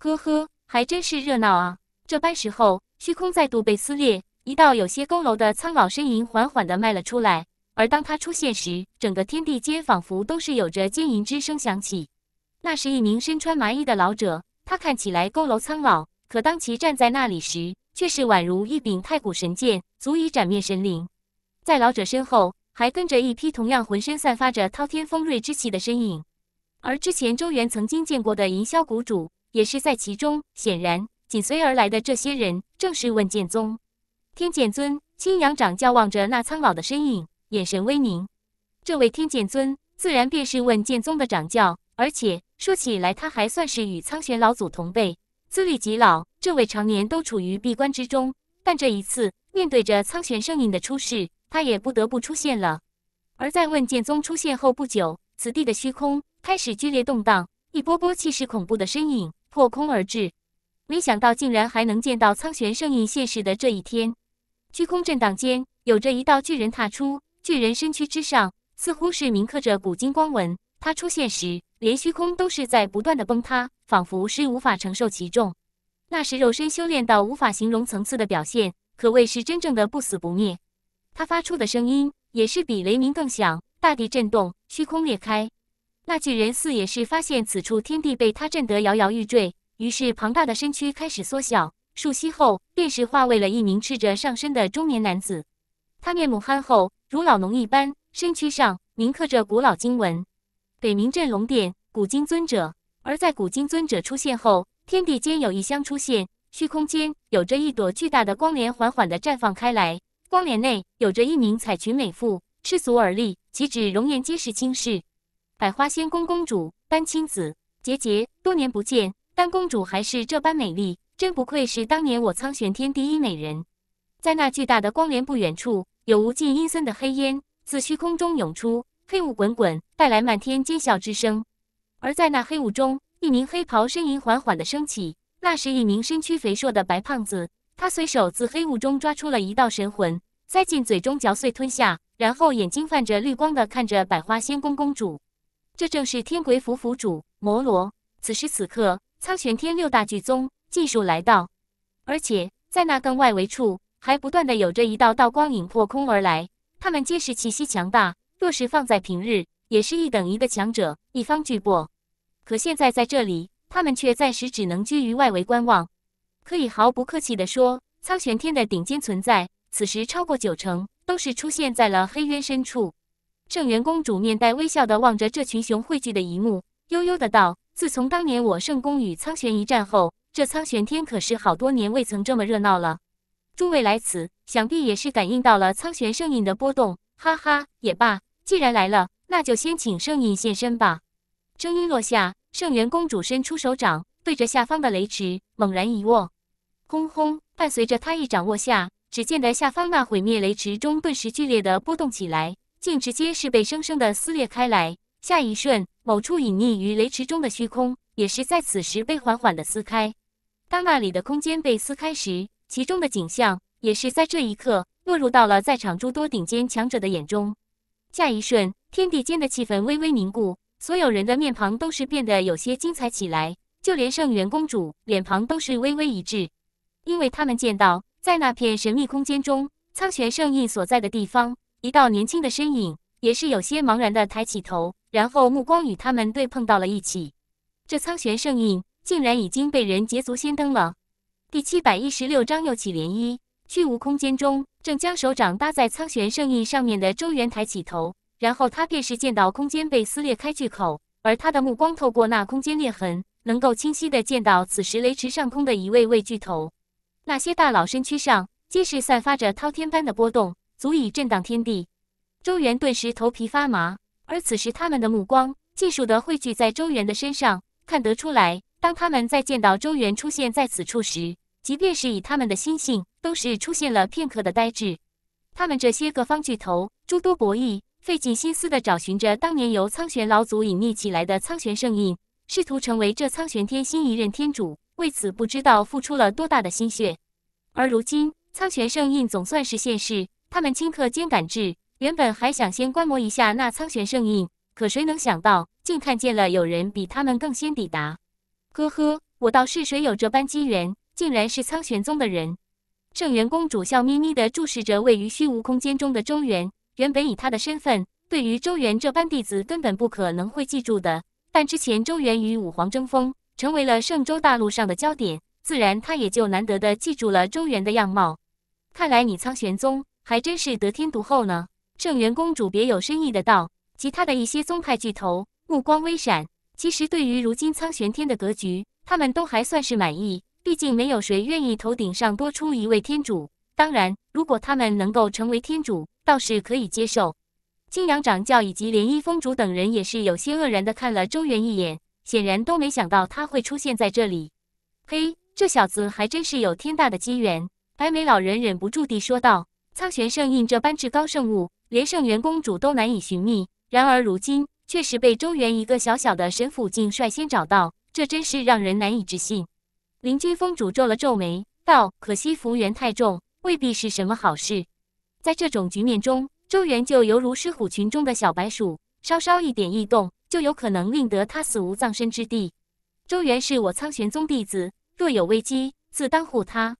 A: 呵呵，还真是热闹啊！这般时候，虚空再度被撕裂，一道有些佝偻的苍老身影缓缓的迈了出来。而当他出现时，整个天地间仿佛都是有着惊银之声响起。那是一名身穿麻衣的老者，他看起来佝偻苍老，可当其站在那里时，却是宛如一柄太古神剑，足以斩灭神灵。在老者身后，还跟着一批同样浑身散发着滔天锋锐之气的身影。而之前周元曾经见过的银霄谷主，也是在其中。显然，紧随而来的这些人正是问剑宗。天剑尊青阳掌教望着那苍老的身影。眼神微凝，这位天剑尊自然便是问剑宗的掌教，而且说起来，他还算是与苍玄老祖同辈，资历极老。这位常年都处于闭关之中，但这一次面对着苍玄圣印的出世，他也不得不出现了。而在问剑宗出现后不久，此地的虚空开始剧烈动荡，一波波气势恐怖的身影破空而至。没想到，竟然还能见到苍玄圣印现世的这一天。虚空震荡间，有着一道巨人踏出。巨人身躯之上，似乎是铭刻着古今光纹。他出现时，连虚空都是在不断的崩塌，仿佛是无法承受其重。那是肉身修炼到无法形容层次的表现，可谓是真正的不死不灭。他发出的声音也是比雷鸣更响，大地震动，虚空裂开。那巨人似也是发现此处天地被他震得摇摇欲坠，于是庞大的身躯开始缩小。数息后，便是化为了一名赤着上身的中年男子。他面目憨厚。如老农一般，身躯上铭刻着古老经文。北冥镇龙殿，古今尊者。而在古今尊者出现后，天地间有一香出现，虚空间有着一朵巨大的光莲缓缓地绽放开来。光莲内有着一名彩裙美妇，赤足而立，岂止容颜皆是倾世。百花仙宫公主丹青子，姐姐，多年不见，丹公主还是这般美丽，真不愧是当年我苍玄天第一美人。在那巨大的光莲不远处。有无尽阴森的黑烟自虚空中涌出，黑雾滚滚，带来漫天尖啸之声。而在那黑雾中，一名黑袍身影缓缓的升起。那是一名身躯肥硕的白胖子，他随手自黑雾中抓出了一道神魂，塞进嘴中嚼碎吞下，然后眼睛泛着绿光的看着百花仙宫公主。这正是天鬼府府主摩罗。此时此刻，苍玄天六大巨宗尽数来到，而且在那更外围处。还不断的有着一道道光影破空而来，他们皆是气息强大，若是放在平日，也是一等一的强者，一方巨擘。可现在在这里，他们却暂时只能居于外围观望。可以毫不客气的说，苍玄天的顶尖存在，此时超过九成都是出现在了黑渊深处。圣元公主面带微笑的望着这群雄汇聚的一幕，悠悠的道：“自从当年我圣宫与苍玄一战后，这苍玄天可是好多年未曾这么热闹了。”诸位来此，想必也是感应到了苍玄圣印的波动。哈哈，也罢，既然来了，那就先请圣印现身吧。声音落下，圣元公主伸出手掌，对着下方的雷池猛然一握。轰轰！伴随着她一掌握下，只见得下方那毁灭雷池中顿时剧烈的波动起来，竟直接是被生生的撕裂开来。下一瞬，某处隐匿于雷池中的虚空，也是在此时被缓缓的撕开。当那里的空间被撕开时，其中的景象也是在这一刻落入到了在场诸多顶尖强者的眼中。下一瞬，天地间的气氛微微凝固，所有人的面庞都是变得有些精彩起来。就连圣元公主脸庞都是微微一滞，因为他们见到，在那片神秘空间中，苍玄圣印所在的地方，一道年轻的身影也是有些茫然的抬起头，然后目光与他们对碰到了一起。这苍玄圣印竟然已经被人捷足先登了。第七百一十六章又起涟漪。虚无空间中，正将手掌搭在苍玄圣印上面的周元抬起头，然后他便是见到空间被撕裂开巨口，而他的目光透过那空间裂痕，能够清晰的见到此时雷池上空的一位位巨头。那些大佬身躯上皆是散发着滔天般的波动，足以震荡天地。周元顿时头皮发麻，而此时他们的目光尽数的汇聚在周元的身上，看得出来，当他们在见到周元出现在此处时，即便是以他们的心性，都是出现了片刻的呆滞。他们这些各方巨头，诸多博弈，费尽心思的找寻着当年由苍玄老祖隐匿起来的苍玄圣印，试图成为这苍玄天新一任天主。为此，不知道付出了多大的心血。而如今，苍玄圣印总算是现世，他们顷刻间赶至。原本还想先观摩一下那苍玄圣印，可谁能想到，竟看见了有人比他们更先抵达。呵呵，我倒是谁有这般机缘？竟然是苍玄宗的人，圣元公主笑眯眯的注视着位于虚无空间中的周元。原本以她的身份，对于周元这般弟子根本不可能会记住的。但之前周元与五皇争锋，成为了圣州大陆上的焦点，自然他也就难得的记住了周元的样貌。看来你苍玄宗还真是得天独厚呢。圣元公主别有深意的道。其他的一些宗派巨头目光微闪，其实对于如今苍玄天的格局，他们都还算是满意。毕竟没有谁愿意头顶上多出一位天主。当然，如果他们能够成为天主，倒是可以接受。青阳掌教以及莲衣风主等人也是有些愕然的看了周元一眼，显然都没想到他会出现在这里。嘿，这小子还真是有天大的机缘！白眉老人忍不住地说道：“苍玄圣印这般至高圣物，连圣元公主都难以寻觅，然而如今确实被周元一个小小的神府竟率先找到，这真是让人难以置信。”林居峰主皱了皱眉，道：“可惜福缘太重，未必是什么好事。在这种局面中，周元就犹如狮虎群中的小白鼠，稍稍一点异动，就有可能令得他死无葬身之地。周元是我苍玄宗弟子，若有危机，自当护他。”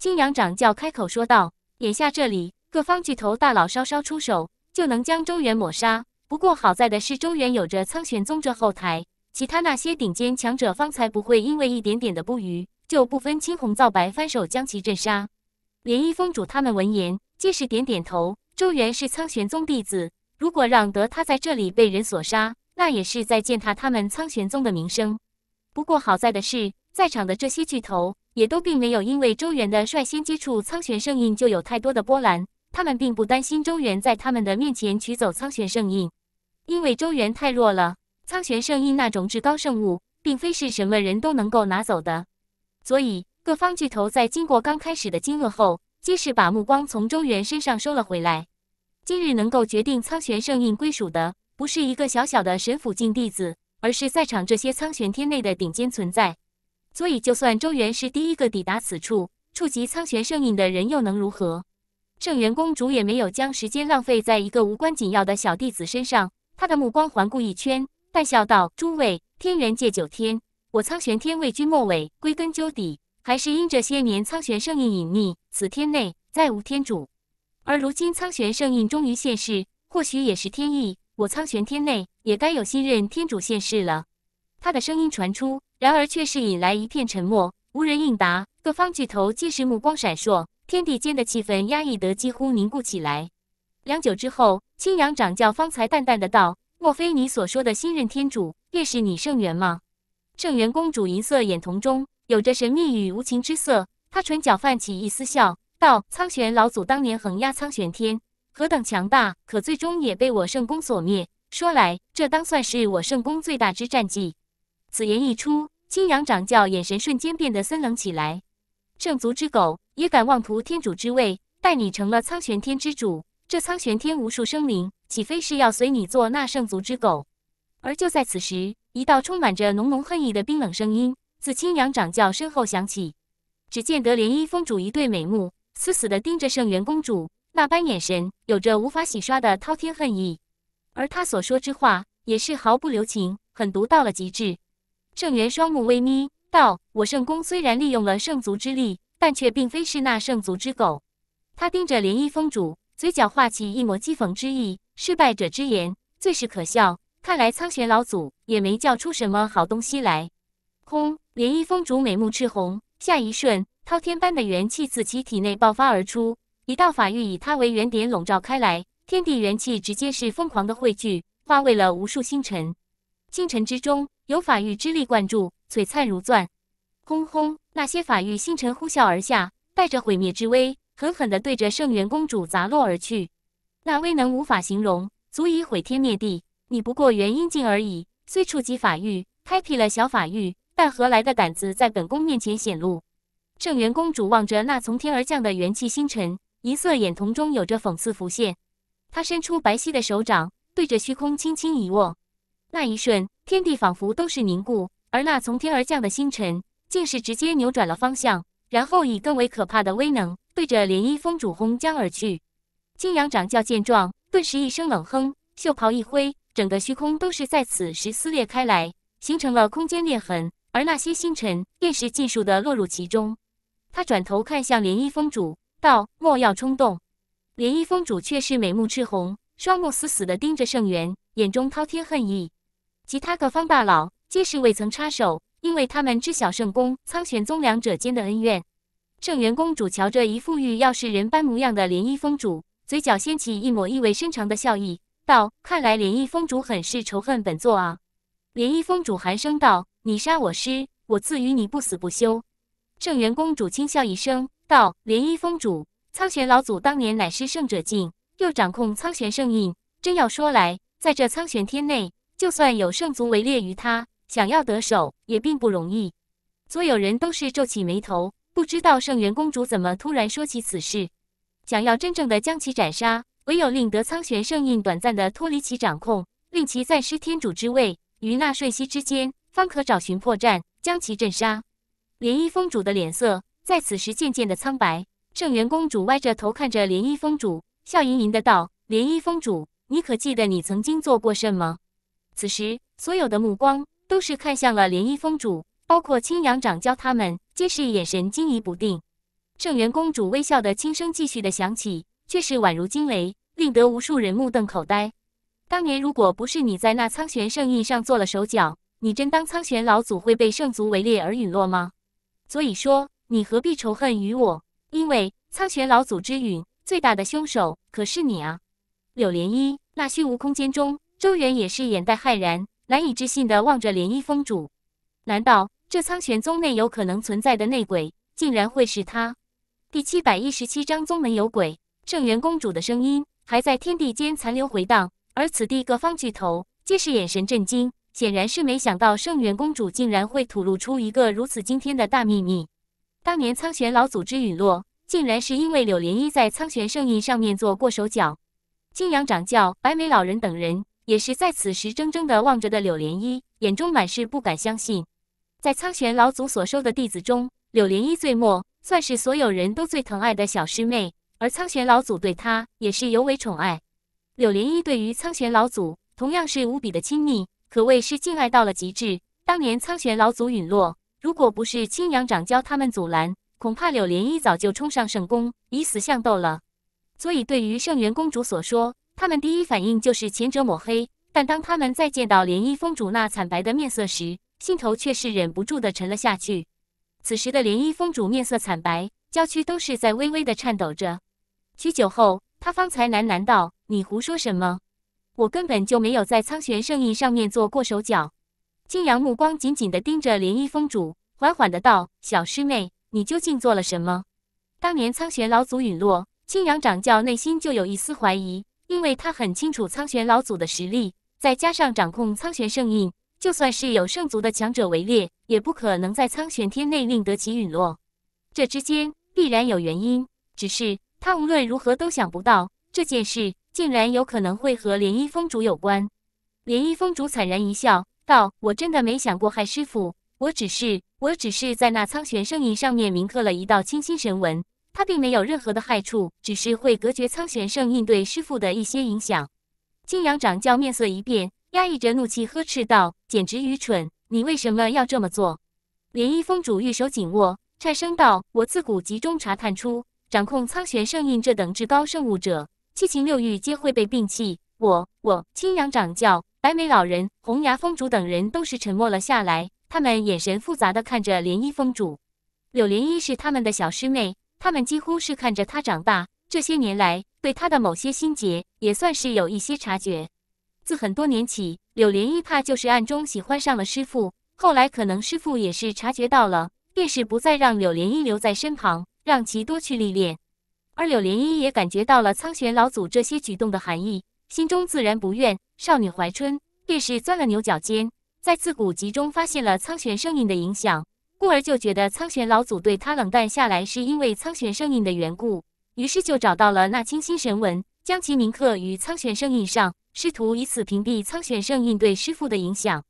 A: 青阳掌教开口说道：“眼下这里，各方巨头大佬稍稍出手，就能将周元抹杀。不过好在的是，周元有着苍玄宗这后台。”其他那些顶尖强者方才不会因为一点点的不愉，就不分青红皂白翻手将其镇杀。连一峰主他们闻言，皆是点点头。周元是苍玄宗弟子，如果让得他在这里被人所杀，那也是在践踏他们苍玄宗的名声。不过好在的是，在场的这些巨头也都并没有因为周元的率先接触苍玄圣印就有太多的波澜，他们并不担心周元在他们的面前取走苍玄圣印，因为周元太弱了。苍玄圣印那种至高圣物，并非是什么人都能够拿走的，所以各方巨头在经过刚开始的惊愕后，皆是把目光从周元身上收了回来。今日能够决定苍玄圣印归属的，不是一个小小的神府境弟子，而是在场这些苍玄天内的顶尖存在。所以，就算周元是第一个抵达此处、触及苍玄圣印的人，又能如何？圣元公主也没有将时间浪费在一个无关紧要的小弟子身上，她的目光环顾一圈。但笑道：“诸位，天元界九天，我苍玄天位君末尾。归根究底，还是因这些年苍玄圣印隐匿，此天内再无天主。而如今苍玄圣印终于现世，或许也是天意。我苍玄天内也该有新任天主现世了。”他的声音传出，然而却是引来一片沉默，无人应答。各方巨头皆是目光闪烁，天地间的气氛压抑得几乎凝固起来。良久之后，青阳掌教方才淡淡的道。莫非你所说的新任天主便是你圣元吗？圣元公主银色眼瞳中有着神秘与无情之色，她唇角泛起一丝笑，道：“苍玄老祖当年横压苍玄天，何等强大，可最终也被我圣宫所灭。说来，这当算是我圣宫最大之战绩。”此言一出，青阳掌教眼神瞬间变得森冷起来：“圣族之狗也敢妄图天主之位？待你成了苍玄天之主，这苍玄天无数生灵。”岂非是要随你做那圣族之狗？而就在此时，一道充满着浓浓恨意的冰冷声音自青阳掌教身后响起。只见得莲衣风主一对美目死死地盯着圣元公主，那般眼神有着无法洗刷的滔天恨意。而他所说之话也是毫不留情，狠毒到了极致。圣元双目微眯道：“我圣宫虽然利用了圣族之力，但却并非是那圣族之狗。”他盯着莲衣风主，嘴角画起一抹讥讽之意。失败者之言最是可笑，看来苍玄老祖也没叫出什么好东西来。轰！涟漪峰主美目赤红，下一瞬，滔天般的元气自其体内爆发而出，一道法域以他为原点笼罩开来，天地元气直接是疯狂的汇聚，化为了无数星辰。星辰之中有法域之力灌注，璀璨如钻。轰轰！那些法域星辰呼啸而下，带着毁灭之威，狠狠地对着圣元公主砸落而去。那威能无法形容，足以毁天灭地。你不过元婴境而已，虽触及法域，开辟了小法域，但何来的胆子在本宫面前显露？圣元公主望着那从天而降的元气星辰，银色眼瞳中有着讽刺浮现。她伸出白皙的手掌，对着虚空轻轻一握。那一瞬，天地仿佛都是凝固，而那从天而降的星辰，竟是直接扭转了方向，然后以更为可怕的威能，对着涟漪峰主轰将而去。青阳掌教见状，顿时一声冷哼，袖袍一挥，整个虚空都是在此时撕裂开来，形成了空间裂痕，而那些星辰便是尽数的落入其中。他转头看向莲衣峰主，道：“莫要冲动。”莲衣峰主却是美目赤红，双目死死地盯着圣元，眼中滔天恨意。其他各方大佬皆是未曾插手，因为他们知晓圣宫、苍玄宗两者间的恩怨。圣元公主瞧着一副欲要食人般模样的莲衣峰主。嘴角掀起一抹意味深长的笑意，道：“看来莲衣峰主很是仇恨本座啊。”莲衣峰主寒声道：“你杀我师，我自与你不死不休。”圣元公主轻笑一声，道：“莲衣峰主，苍玄老祖当年乃是圣者境，又掌控苍玄圣印，真要说来，在这苍玄天内，就算有圣族围猎于他，想要得手也并不容易。”所有人都是皱起眉头，不知道圣元公主怎么突然说起此事。想要真正的将其斩杀，唯有令得苍玄圣印短暂的脱离其掌控，令其暂失天主之位，于纳瞬息之间，方可找寻破绽将其镇杀。涟漪峰主的脸色在此时渐渐的苍白。圣元公主歪着头看着涟漪峰主，笑吟吟的道：“涟漪峰主，你可记得你曾经做过什么？”此时，所有的目光都是看向了涟漪峰主，包括青阳掌教他们，皆是眼神惊疑不定。圣元公主微笑的轻声继续的响起，却是宛如惊雷，令得无数人目瞪口呆。当年如果不是你在那苍玄圣印上做了手脚，你真当苍玄老祖会被圣族围猎而陨落吗？所以说，你何必仇恨于我？因为苍玄老祖之陨，最大的凶手可是你啊，柳莲衣。那虚无空间中，周元也是眼带骇然、难以置信的望着莲衣峰主。难道这苍玄宗内有可能存在的内鬼，竟然会是他？第七百一十七章宗门有鬼。圣元公主的声音还在天地间残留回荡，而此地各方巨头皆是眼神震惊，显然是没想到圣元公主竟然会吐露出一个如此惊天的大秘密。当年苍玄老祖之陨落，竟然是因为柳莲衣在苍玄圣印上面做过手脚。金阳掌教白眉老人等人也是在此时怔怔的望着的柳莲衣，眼中满是不敢相信。在苍玄老祖所收的弟子中，柳莲衣最末。算是所有人都最疼爱的小师妹，而苍玄老祖对她也是尤为宠爱。柳莲依对于苍玄老祖同样是无比的亲密，可谓是敬爱到了极致。当年苍玄老祖陨落，如果不是青阳掌教他们阻拦，恐怕柳莲依早就冲上圣宫以死相斗了。所以对于圣元公主所说，他们第一反应就是前者抹黑。但当他们再见到莲依公主那惨白的面色时，心头却是忍不住的沉了下去。此时的连衣峰主面色惨白，娇躯都是在微微的颤抖着。许久后，他方才喃喃道：“你胡说什么？我根本就没有在苍玄圣印上面做过手脚。”青阳目光紧紧的盯着连衣峰主，缓缓的道：“小师妹，你究竟做了什么？”当年苍玄老祖陨落，青阳掌教内心就有一丝怀疑，因为他很清楚苍玄老祖的实力，再加上掌控苍玄圣印。就算是有圣族的强者围猎，也不可能在苍玄天内令得其陨落。这之间必然有原因，只是他无论如何都想不到，这件事竟然有可能会和莲衣风主有关。莲衣风主惨然一笑，道：“我真的没想过害师父，我只是，我只是在那苍玄圣印上面铭刻了一道清心神纹，它并没有任何的害处，只是会隔绝苍玄圣印对师父的一些影响。”青阳掌教面色一变，压抑着怒气呵斥道。简直愚蠢！你为什么要这么做？涟漪峰主玉手紧握，颤声道：“我自古集中查探出，掌控苍玄圣印这等至高圣物者，七情六欲皆会被摒弃。”我我青阳掌教、白眉老人、红牙峰主等人都是沉默了下来，他们眼神复杂的看着涟漪峰主。柳莲衣是他们的小师妹，他们几乎是看着她长大，这些年来对她的某些心结也算是有一些察觉。自很多年起，柳莲衣怕就是暗中喜欢上了师父。后来可能师父也是察觉到了，便是不再让柳莲衣留在身旁，让其多去历练。而柳莲衣也感觉到了苍玄老祖这些举动的含义，心中自然不愿。少女怀春，便是钻了牛角尖，在自古集中发现了苍玄声音的影响，故而就觉得苍玄老祖对他冷淡下来是因为苍玄声音的缘故，于是就找到了那清新神文。将其铭刻于苍玄圣印上，试图以此屏蔽苍玄圣印对师父的影响。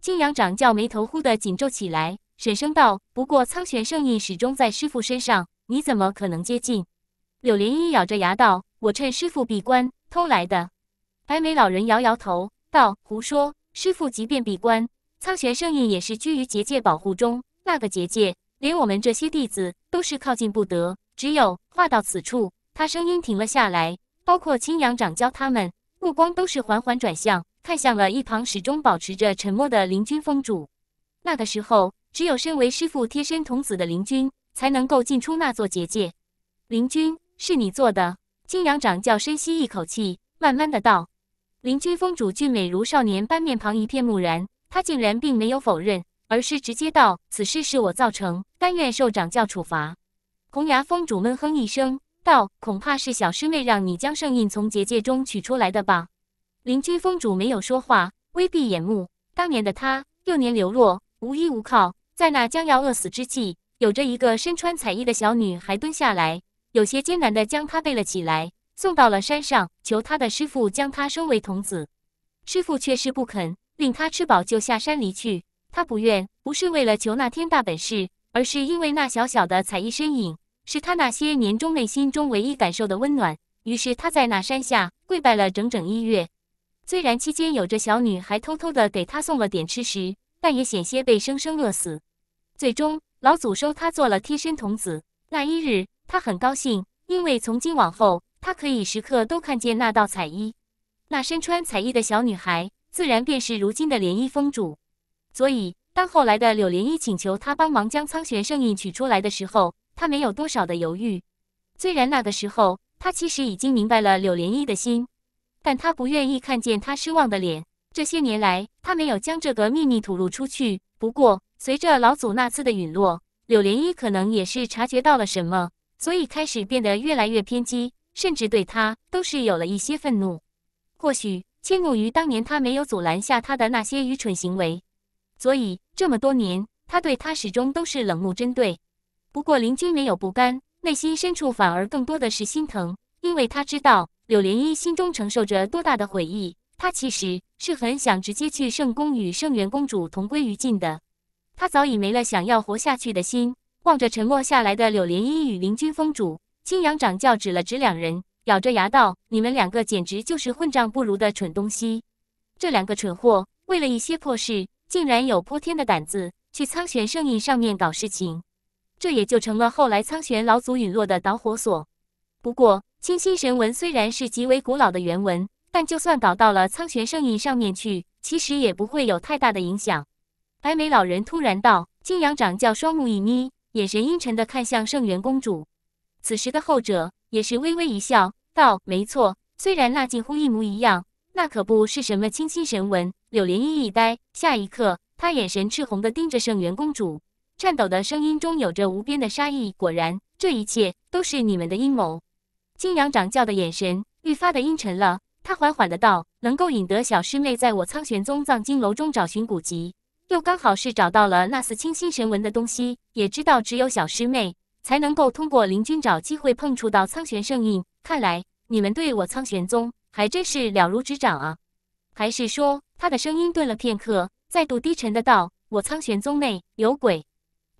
A: 敬阳掌教眉头忽地紧皱起来，沈声道：“不过，苍玄圣印始终在师父身上，你怎么可能接近？”柳莲音咬着牙道：“我趁师父闭关偷来的。”白眉老人摇摇头道：“胡说！师父即便闭关，苍玄圣印也是居于结界保护中，那个结界连我们这些弟子都是靠近不得。”只有话到此处，他声音停了下来。包括青阳长教，他们目光都是缓缓转向，看向了一旁始终保持着沉默的林君峰主。那个时候，只有身为师父贴身童子的林君才能够进出那座结界。林君，是你做的？青阳长教深吸一口气，慢慢的道。林君峰主俊美如少年般面庞一片木然，他竟然并没有否认，而是直接道：“此事是我造成，甘愿受掌教处罚。”红牙峰主闷哼一声。恐怕是小师妹让你将圣印从结界中取出来的吧？邻居峰主没有说话，微闭眼目。当年的他，幼年流落，无依无靠，在那将要饿死之际，有着一个身穿彩衣的小女孩蹲下来，有些艰难地将他背了起来，送到了山上，求他的师傅将他收为童子。师傅却是不肯，令他吃饱就下山离去。他不愿，不是为了求那天大本事，而是因为那小小的彩衣身影。是他那些年中内心中唯一感受的温暖。于是他在那山下跪拜了整整一月，虽然期间有着小女孩偷偷的给他送了点吃食，但也险些被生生饿死。最终老祖收他做了贴身童子。那一日他很高兴，因为从今往后他可以时刻都看见那道彩衣，那身穿彩衣的小女孩自然便是如今的涟漪峰主。所以当后来的柳涟衣请求他帮忙将苍玄圣印取出来的时候，他没有多少的犹豫，虽然那个时候他其实已经明白了柳莲依的心，但他不愿意看见他失望的脸。这些年来，他没有将这个秘密吐露出去。不过，随着老祖那次的陨落，柳莲依可能也是察觉到了什么，所以开始变得越来越偏激，甚至对他都是有了一些愤怒。或许，迁怒于当年他没有阻拦下他的那些愚蠢行为，所以这么多年，他对他始终都是冷漠针对。不过，林君没有不甘，内心深处反而更多的是心疼，因为他知道柳莲依心中承受着多大的悔意。他其实是很想直接去圣宫与圣元公主同归于尽的，他早已没了想要活下去的心。望着沉默下来的柳莲依与林军峰主，青阳掌教指了指两人，咬着牙道：“你们两个简直就是混账不如的蠢东西！这两个蠢货为了一些破事，竟然有泼天的胆子去苍玄圣印上面搞事情。”这也就成了后来苍玄老祖陨落的导火索。不过，清心神文虽然是极为古老的原文，但就算搞到了苍玄圣印上面去，其实也不会有太大的影响。白眉老人突然道，金阳掌教双目一眯，眼神阴沉的看向圣元公主。此时的后者也是微微一笑，道：“没错，虽然那近乎一模一样，那可不是什么清心神文。”柳莲英一呆，下一刻，他眼神赤红的盯着圣元公主。颤抖的声音中有着无边的杀意。果然，这一切都是你们的阴谋。金阳掌教的眼神愈发的阴沉了。他缓缓的道：“能够引得小师妹在我苍玄宗藏经楼中找寻古籍，又刚好是找到了那丝清新神文的东西，也知道只有小师妹才能够通过灵君找机会碰触到苍玄圣印。看来你们对我苍玄宗还真是了如指掌啊！还是说……”他的声音顿了片刻，再度低沉的道：“我苍玄宗内有鬼。”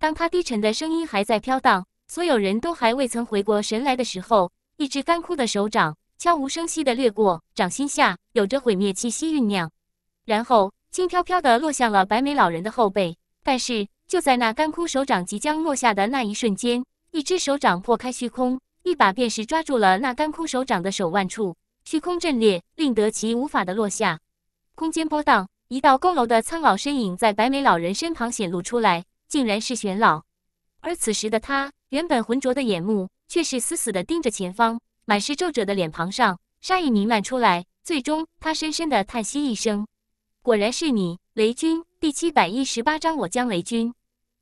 A: 当他低沉的声音还在飘荡，所有人都还未曾回过神来的时候，一只干枯的手掌悄无声息地掠过，掌心下有着毁灭气息酝酿，然后轻飘飘地落向了白眉老人的后背。但是就在那干枯手掌即将落下的那一瞬间，一只手掌破开虚空，一把便是抓住了那干枯手掌的手腕处，虚空震裂，令得其无法的落下。空间波荡，一道佝偻的苍老身影在白眉老人身旁显露出来。竟然是玄老，而此时的他，原本浑浊的眼目却是死死的盯着前方，满是皱褶的脸庞上杀意弥漫出来。最终，他深深的叹息一声：“果然是你，雷军。”第七百一十八章，我将雷军。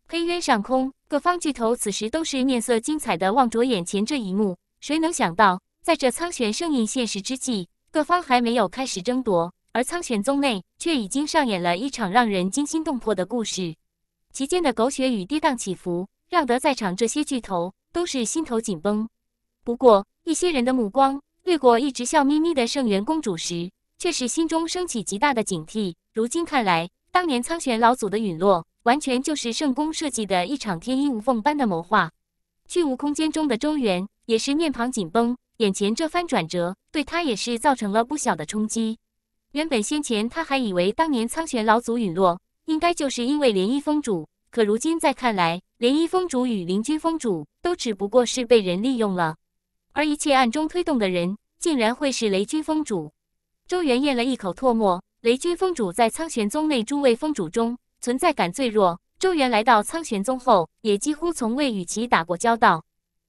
A: 黑渊上空，各方巨头此时都是面色精彩的望着眼前这一幕。谁能想到，在这苍玄圣印现实之际，各方还没有开始争夺，而苍玄宗内却已经上演了一场让人惊心动魄的故事。其间的狗血与跌宕起伏，让得在场这些巨头都是心头紧绷。不过，一些人的目光掠过一直笑眯眯的圣元公主时，却是心中升起极大的警惕。如今看来，当年苍玄老祖的陨落，完全就是圣宫设计的一场天衣无缝般的谋划。巨无空间中的周元也是面庞紧绷，眼前这番转折对他也是造成了不小的冲击。原本先前他还以为当年苍玄老祖陨落。应该就是因为涟漪峰主，可如今再看来，涟漪峰主与灵君峰主都只不过是被人利用了，而一切暗中推动的人，竟然会是雷军峰主。周元咽了一口唾沫，雷军峰主在苍玄宗内诸位峰主中存在感最弱，周元来到苍玄宗后也几乎从未与其打过交道。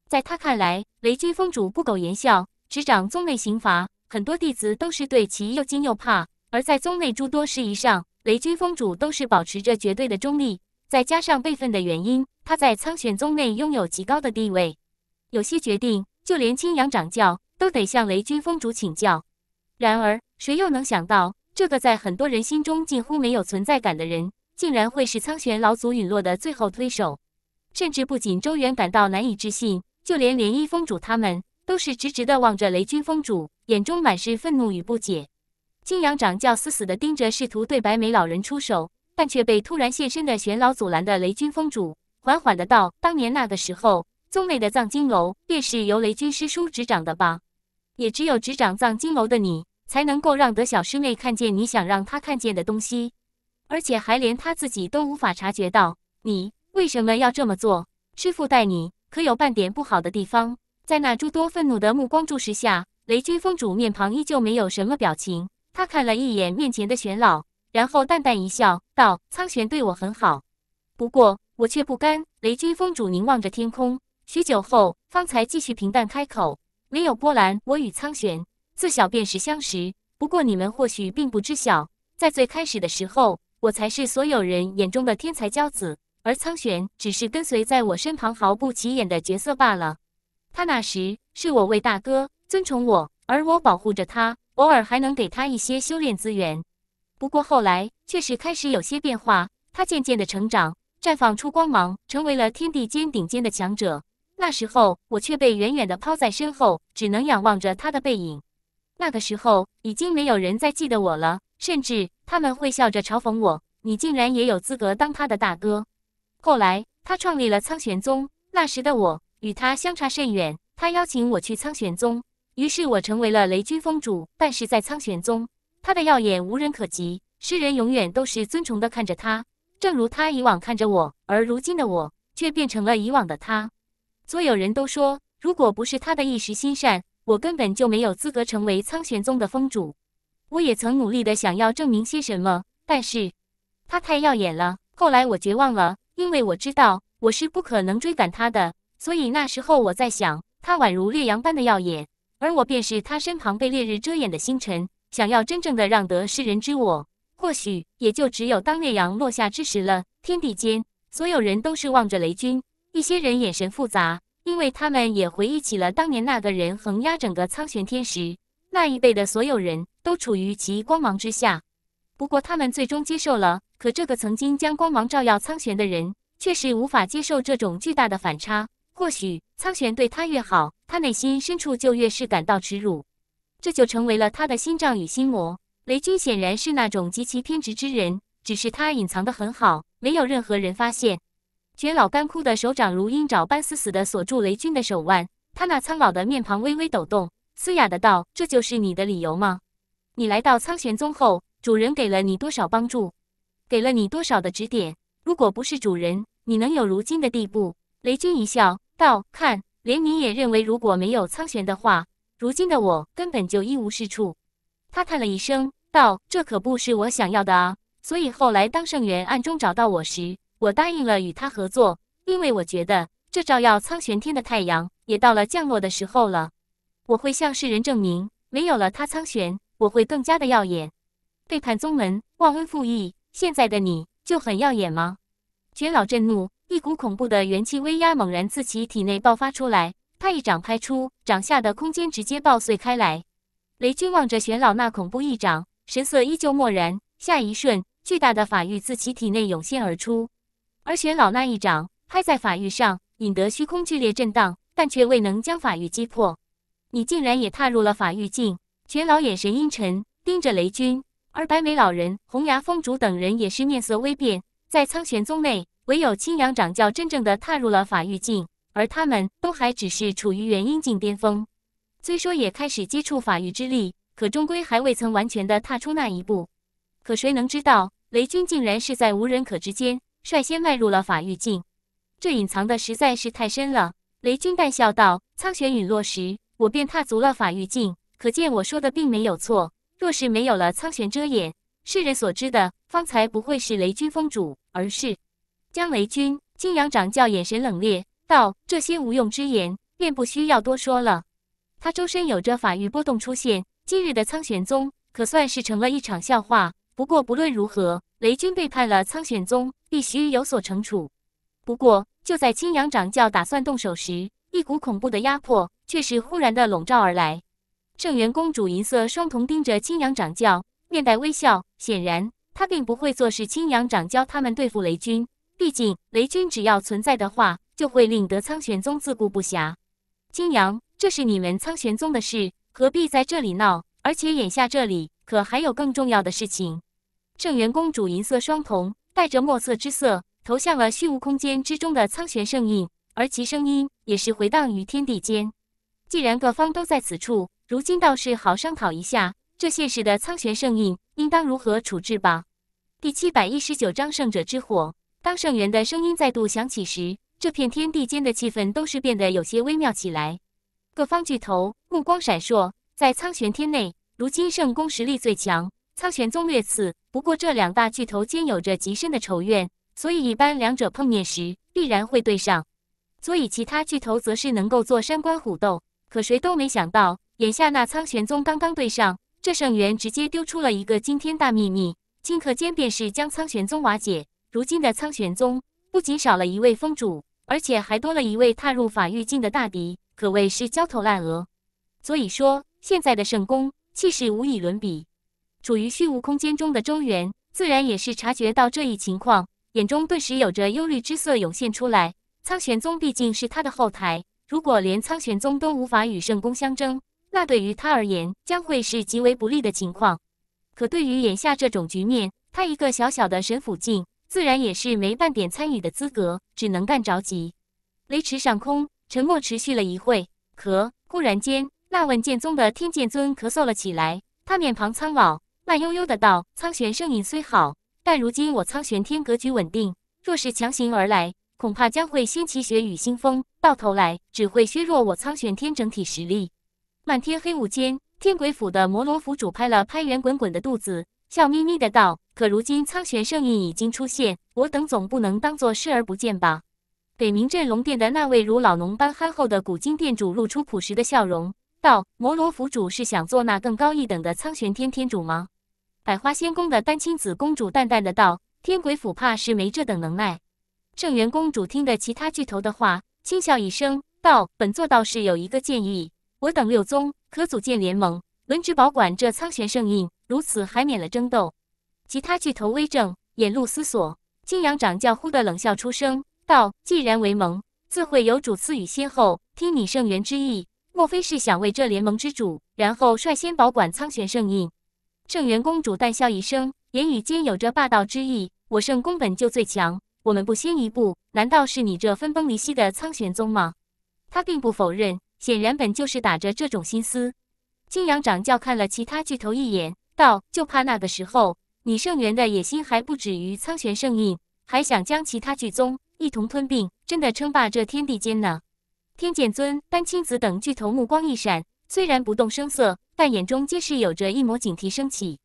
A: 在他看来，雷军峰主不苟言笑，执掌宗内刑罚，很多弟子都是对其又惊又怕，而在宗内诸多事宜上。雷军峰主都是保持着绝对的中立，再加上辈分的原因，他在苍玄宗内拥有极高的地位。有些决定，就连青阳掌教都得向雷军峰主请教。然而，谁又能想到，这个在很多人心中近乎没有存在感的人，竟然会是苍玄老祖陨落的最后推手？甚至不仅周元感到难以置信，就连连衣峰主他们都是直直地望着雷军峰主，眼中满是愤怒与不解。金阳掌教死死地盯着试图对白眉老人出手，但却被突然现身的玄老阻拦的雷军峰主，缓缓地道：“当年那个时候，宗内的藏经楼便是由雷军师叔执掌的吧？也只有执掌藏经楼的你，才能够让得小师妹看见你想让她看见的东西，而且还连她自己都无法察觉到。你为什么要这么做？师傅待你可有半点不好的地方？”在那诸多愤怒的目光注视下，雷军峰主面庞依旧没有什么表情。他看了一眼面前的玄老，然后淡淡一笑，道：“苍玄对我很好，不过我却不甘。”雷军峰主凝望着天空，许久后方才继续平淡开口，没有波澜：“我与苍玄自小便是相识，不过你们或许并不知晓，在最开始的时候，我才是所有人眼中的天才骄子，而苍玄只是跟随在我身旁毫不起眼的角色罢了。他那时是我为大哥尊崇我，而我保护着他。”偶尔还能给他一些修炼资源，不过后来确实开始有些变化。他渐渐的成长，绽放出光芒，成为了天地间顶尖的强者。那时候我却被远远地抛在身后，只能仰望着他的背影。那个时候已经没有人再记得我了，甚至他们会笑着嘲讽我：“你竟然也有资格当他的大哥。”后来他创立了苍玄宗，那时的我与他相差甚远。他邀请我去苍玄宗。于是我成为了雷军峰主，但是在苍玄宗，他的耀眼无人可及，世人永远都是尊崇的看着他，正如他以往看着我，而如今的我却变成了以往的他。所有人都说，如果不是他的一时心善，我根本就没有资格成为苍玄宗的峰主。我也曾努力的想要证明些什么，但是，他太耀眼了。后来我绝望了，因为我知道我是不可能追赶他的，所以那时候我在想，他宛如烈阳般的耀眼。而我便是他身旁被烈日遮掩的星辰，想要真正的让得世人知我，或许也就只有当烈阳落下之时了。天地间，所有人都是望着雷军，一些人眼神复杂，因为他们也回忆起了当年那个人横压整个苍玄天时，那一辈的所有人都处于其光芒之下。不过他们最终接受了，可这个曾经将光芒照耀苍玄的人，却是无法接受这种巨大的反差。或许苍玄对他越好，他内心深处就越是感到耻辱，这就成为了他的心脏与心魔。雷军显然是那种极其偏执之人，只是他隐藏的很好，没有任何人发现。绝老干枯的手掌如鹰爪般死死的锁住雷军的手腕，他那苍老的面庞微微抖动，嘶哑的道：“这就是你的理由吗？你来到苍玄宗后，主人给了你多少帮助，给了你多少的指点？如果不是主人，你能有如今的地步？”雷军一笑。道看，连你也认为如果没有苍玄的话，如今的我根本就一无是处。他叹了一声，道：“这可不是我想要的啊！所以后来当圣元暗中找到我时，我答应了与他合作，因为我觉得这照耀苍玄天的太阳也到了降落的时候了。我会向世人证明，没有了他苍玄，我会更加的耀眼。背叛宗门，忘恩负义，现在的你就很耀眼吗？”绝老震怒。一股恐怖的元气威压猛然自其体内爆发出来，他一掌拍出，掌下的空间直接爆碎开来。雷军望着玄老那恐怖一掌，神色依旧漠然。下一瞬，巨大的法域自其体内涌现而出，而玄老那一掌拍在法域上，引得虚空剧烈震荡，但却未能将法域击破。你竟然也踏入了法域境！玄老眼神阴沉，盯着雷军，而白眉老人、红牙风主等人也是面色微变，在苍玄宗内。唯有青阳掌教真正的踏入了法域境，而他们都还只是处于元婴境巅峰。虽说也开始接触法域之力，可终归还未曾完全的踏出那一步。可谁能知道，雷军竟然是在无人可知间率先迈入了法域境？这隐藏的实在是太深了。雷军淡笑道：“苍玄陨落时，我便踏足了法域境，可见我说的并没有错。若是没有了苍玄遮掩，世人所知的方才不会是雷军峰主，而是……”江雷军，青阳掌教眼神冷冽道：“这些无用之言便不需要多说了。”他周身有着法域波动出现。今日的苍玄宗可算是成了一场笑话。不过不论如何，雷军背叛了苍玄宗，必须有所惩处。不过就在青阳掌教打算动手时，一股恐怖的压迫却是忽然的笼罩而来。圣元公主银色双瞳盯着青阳掌教，面带微笑，显然她并不会坐视青阳掌教他们对付雷军。毕竟雷军只要存在的话，就会令得苍玄宗自顾不暇。青阳，这是你们苍玄宗的事，何必在这里闹？而且眼下这里可还有更重要的事情。圣元公主银色双瞳带着墨色之色，投向了虚无空间之中的苍玄圣印，而其声音也是回荡于天地间。既然各方都在此处，如今倒是好商讨一下这现实的苍玄圣印应当如何处置吧。第七百一十九章圣者之火。当圣元的声音再度响起时，这片天地间的气氛都是变得有些微妙起来。各方巨头目光闪烁，在苍玄天内，如今圣宫实力最强，苍玄宗略次。不过，这两大巨头间有着极深的仇怨，所以一般两者碰面时必然会对上。所以，其他巨头则是能够做山观虎斗。可谁都没想到，眼下那苍玄宗刚刚对上，这圣元直接丢出了一个惊天大秘密，顷刻间便是将苍玄宗瓦解。如今的苍玄宗不仅少了一位峰主，而且还多了一位踏入法域境的大敌，可谓是焦头烂额。所以说，现在的圣宫气势无以伦比，处于虚无空间中的周元自然也是察觉到这一情况，眼中顿时有着忧虑之色涌现出来。苍玄宗毕竟是他的后台，如果连苍玄宗都无法与圣宫相争，那对于他而言将会是极为不利的情况。可对于眼下这种局面，他一个小小的神府境。自然也是没半点参与的资格，只能干着急。雷池上空，沉默持续了一会，咳，忽然间，那问剑宗的天剑尊咳嗽了起来。他面庞苍老，慢悠悠的道：“苍玄，声音虽好，但如今我苍玄天格局稳定，若是强行而来，恐怕将会掀起血雨腥风，到头来只会削弱我苍玄天整体实力。”漫天黑雾间，天鬼府的摩罗府主拍了拍圆滚滚的肚子，笑眯眯的道。可如今苍玄圣印已经出现，我等总不能当做视而不见吧？北冥镇龙殿的那位如老农般憨厚的古今殿主露出朴实的笑容，道：“摩罗府主是想做那更高一等的苍玄天天主吗？”百花仙宫的丹青子公主淡淡的道：“天鬼府怕是没这等能耐。”圣元公主听得其他巨头的话，轻笑一声，道：“本座倒是有一个建议，我等六宗可组建联盟，轮值保管这苍玄圣印，如此还免了争斗。”其他巨头微怔，眼露思索。青阳掌教忽地冷笑出声，道：“既然为盟，自会有主次与先后。听你圣元之意，莫非是想为这联盟之主，然后率先保管苍玄圣印？”圣元公主淡笑一声，言语间有着霸道之意：“我圣宫本就最强，我们不先一步，难道是你这分崩离析的苍玄宗吗？”她并不否认，显然本就是打着这种心思。青阳掌教看了其他巨头一眼，道：“就怕那个时候。”你圣元的野心还不止于苍玄圣印，还想将其他巨宗一同吞并，真的称霸这天地间呢？天剑尊、丹青子等巨头目光一闪，虽然不动声色，但眼中皆是有着一抹警惕升起。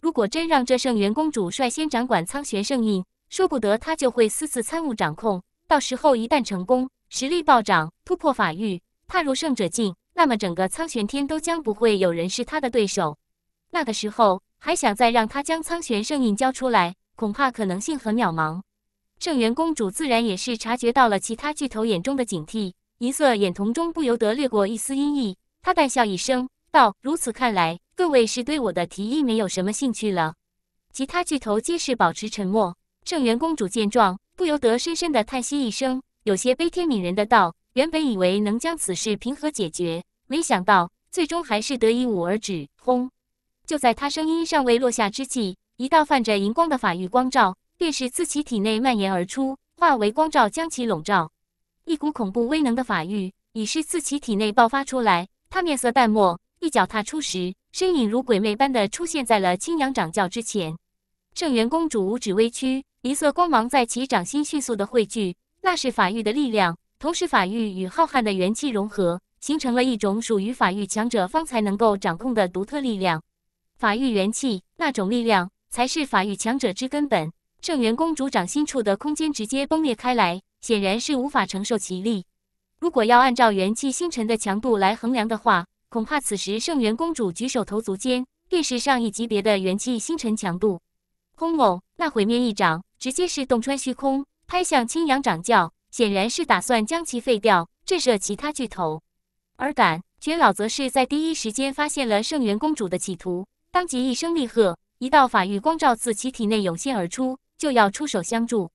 A: 如果真让这圣元公主率先掌管苍玄圣印，说不得她就会私自参悟掌控，到时候一旦成功，实力暴涨，突破法域，踏入圣者境，那么整个苍玄天都将不会有人是她的对手。那个时候。还想再让他将苍玄圣印交出来，恐怕可能性很渺茫。圣元公主自然也是察觉到了其他巨头眼中的警惕，银色眼瞳中不由得掠过一丝阴翳。她淡笑一声道：“如此看来，各位是对我的提议没有什么兴趣了。”其他巨头皆是保持沉默。圣元公主见状，不由得深深的叹息一声，有些悲天悯人的道：“原本以为能将此事平和解决，没想到最终还是得以武而止。”轰。就在他声音尚未落下之际，一道泛着银光的法域光照便是自其体内蔓延而出，化为光照将其笼罩。一股恐怖威能的法域已是自其体内爆发出来。他面色淡漠，一脚踏出时，身影如鬼魅般的出现在了青阳掌教之前。圣元公主五指微屈，一色光芒在其掌心迅速的汇聚，那是法域的力量。同时，法域与浩瀚的元气融合，形成了一种属于法域强者方才能够掌控的独特力量。法域元气那种力量才是法域强者之根本。圣元公主掌心处的空间直接崩裂开来，显然是无法承受其力。如果要按照元气星辰的强度来衡量的话，恐怕此时圣元公主举手投足间便是上一级别的元气星辰强度。轰！那毁灭一掌直接是洞穿虚空，拍向青阳掌教，显然是打算将其废掉，震慑其他巨头。而敢绝老则是在第一时间发现了圣元公主的企图。当即一声厉喝，一道法域光照自其体内涌现而出，就要出手相助。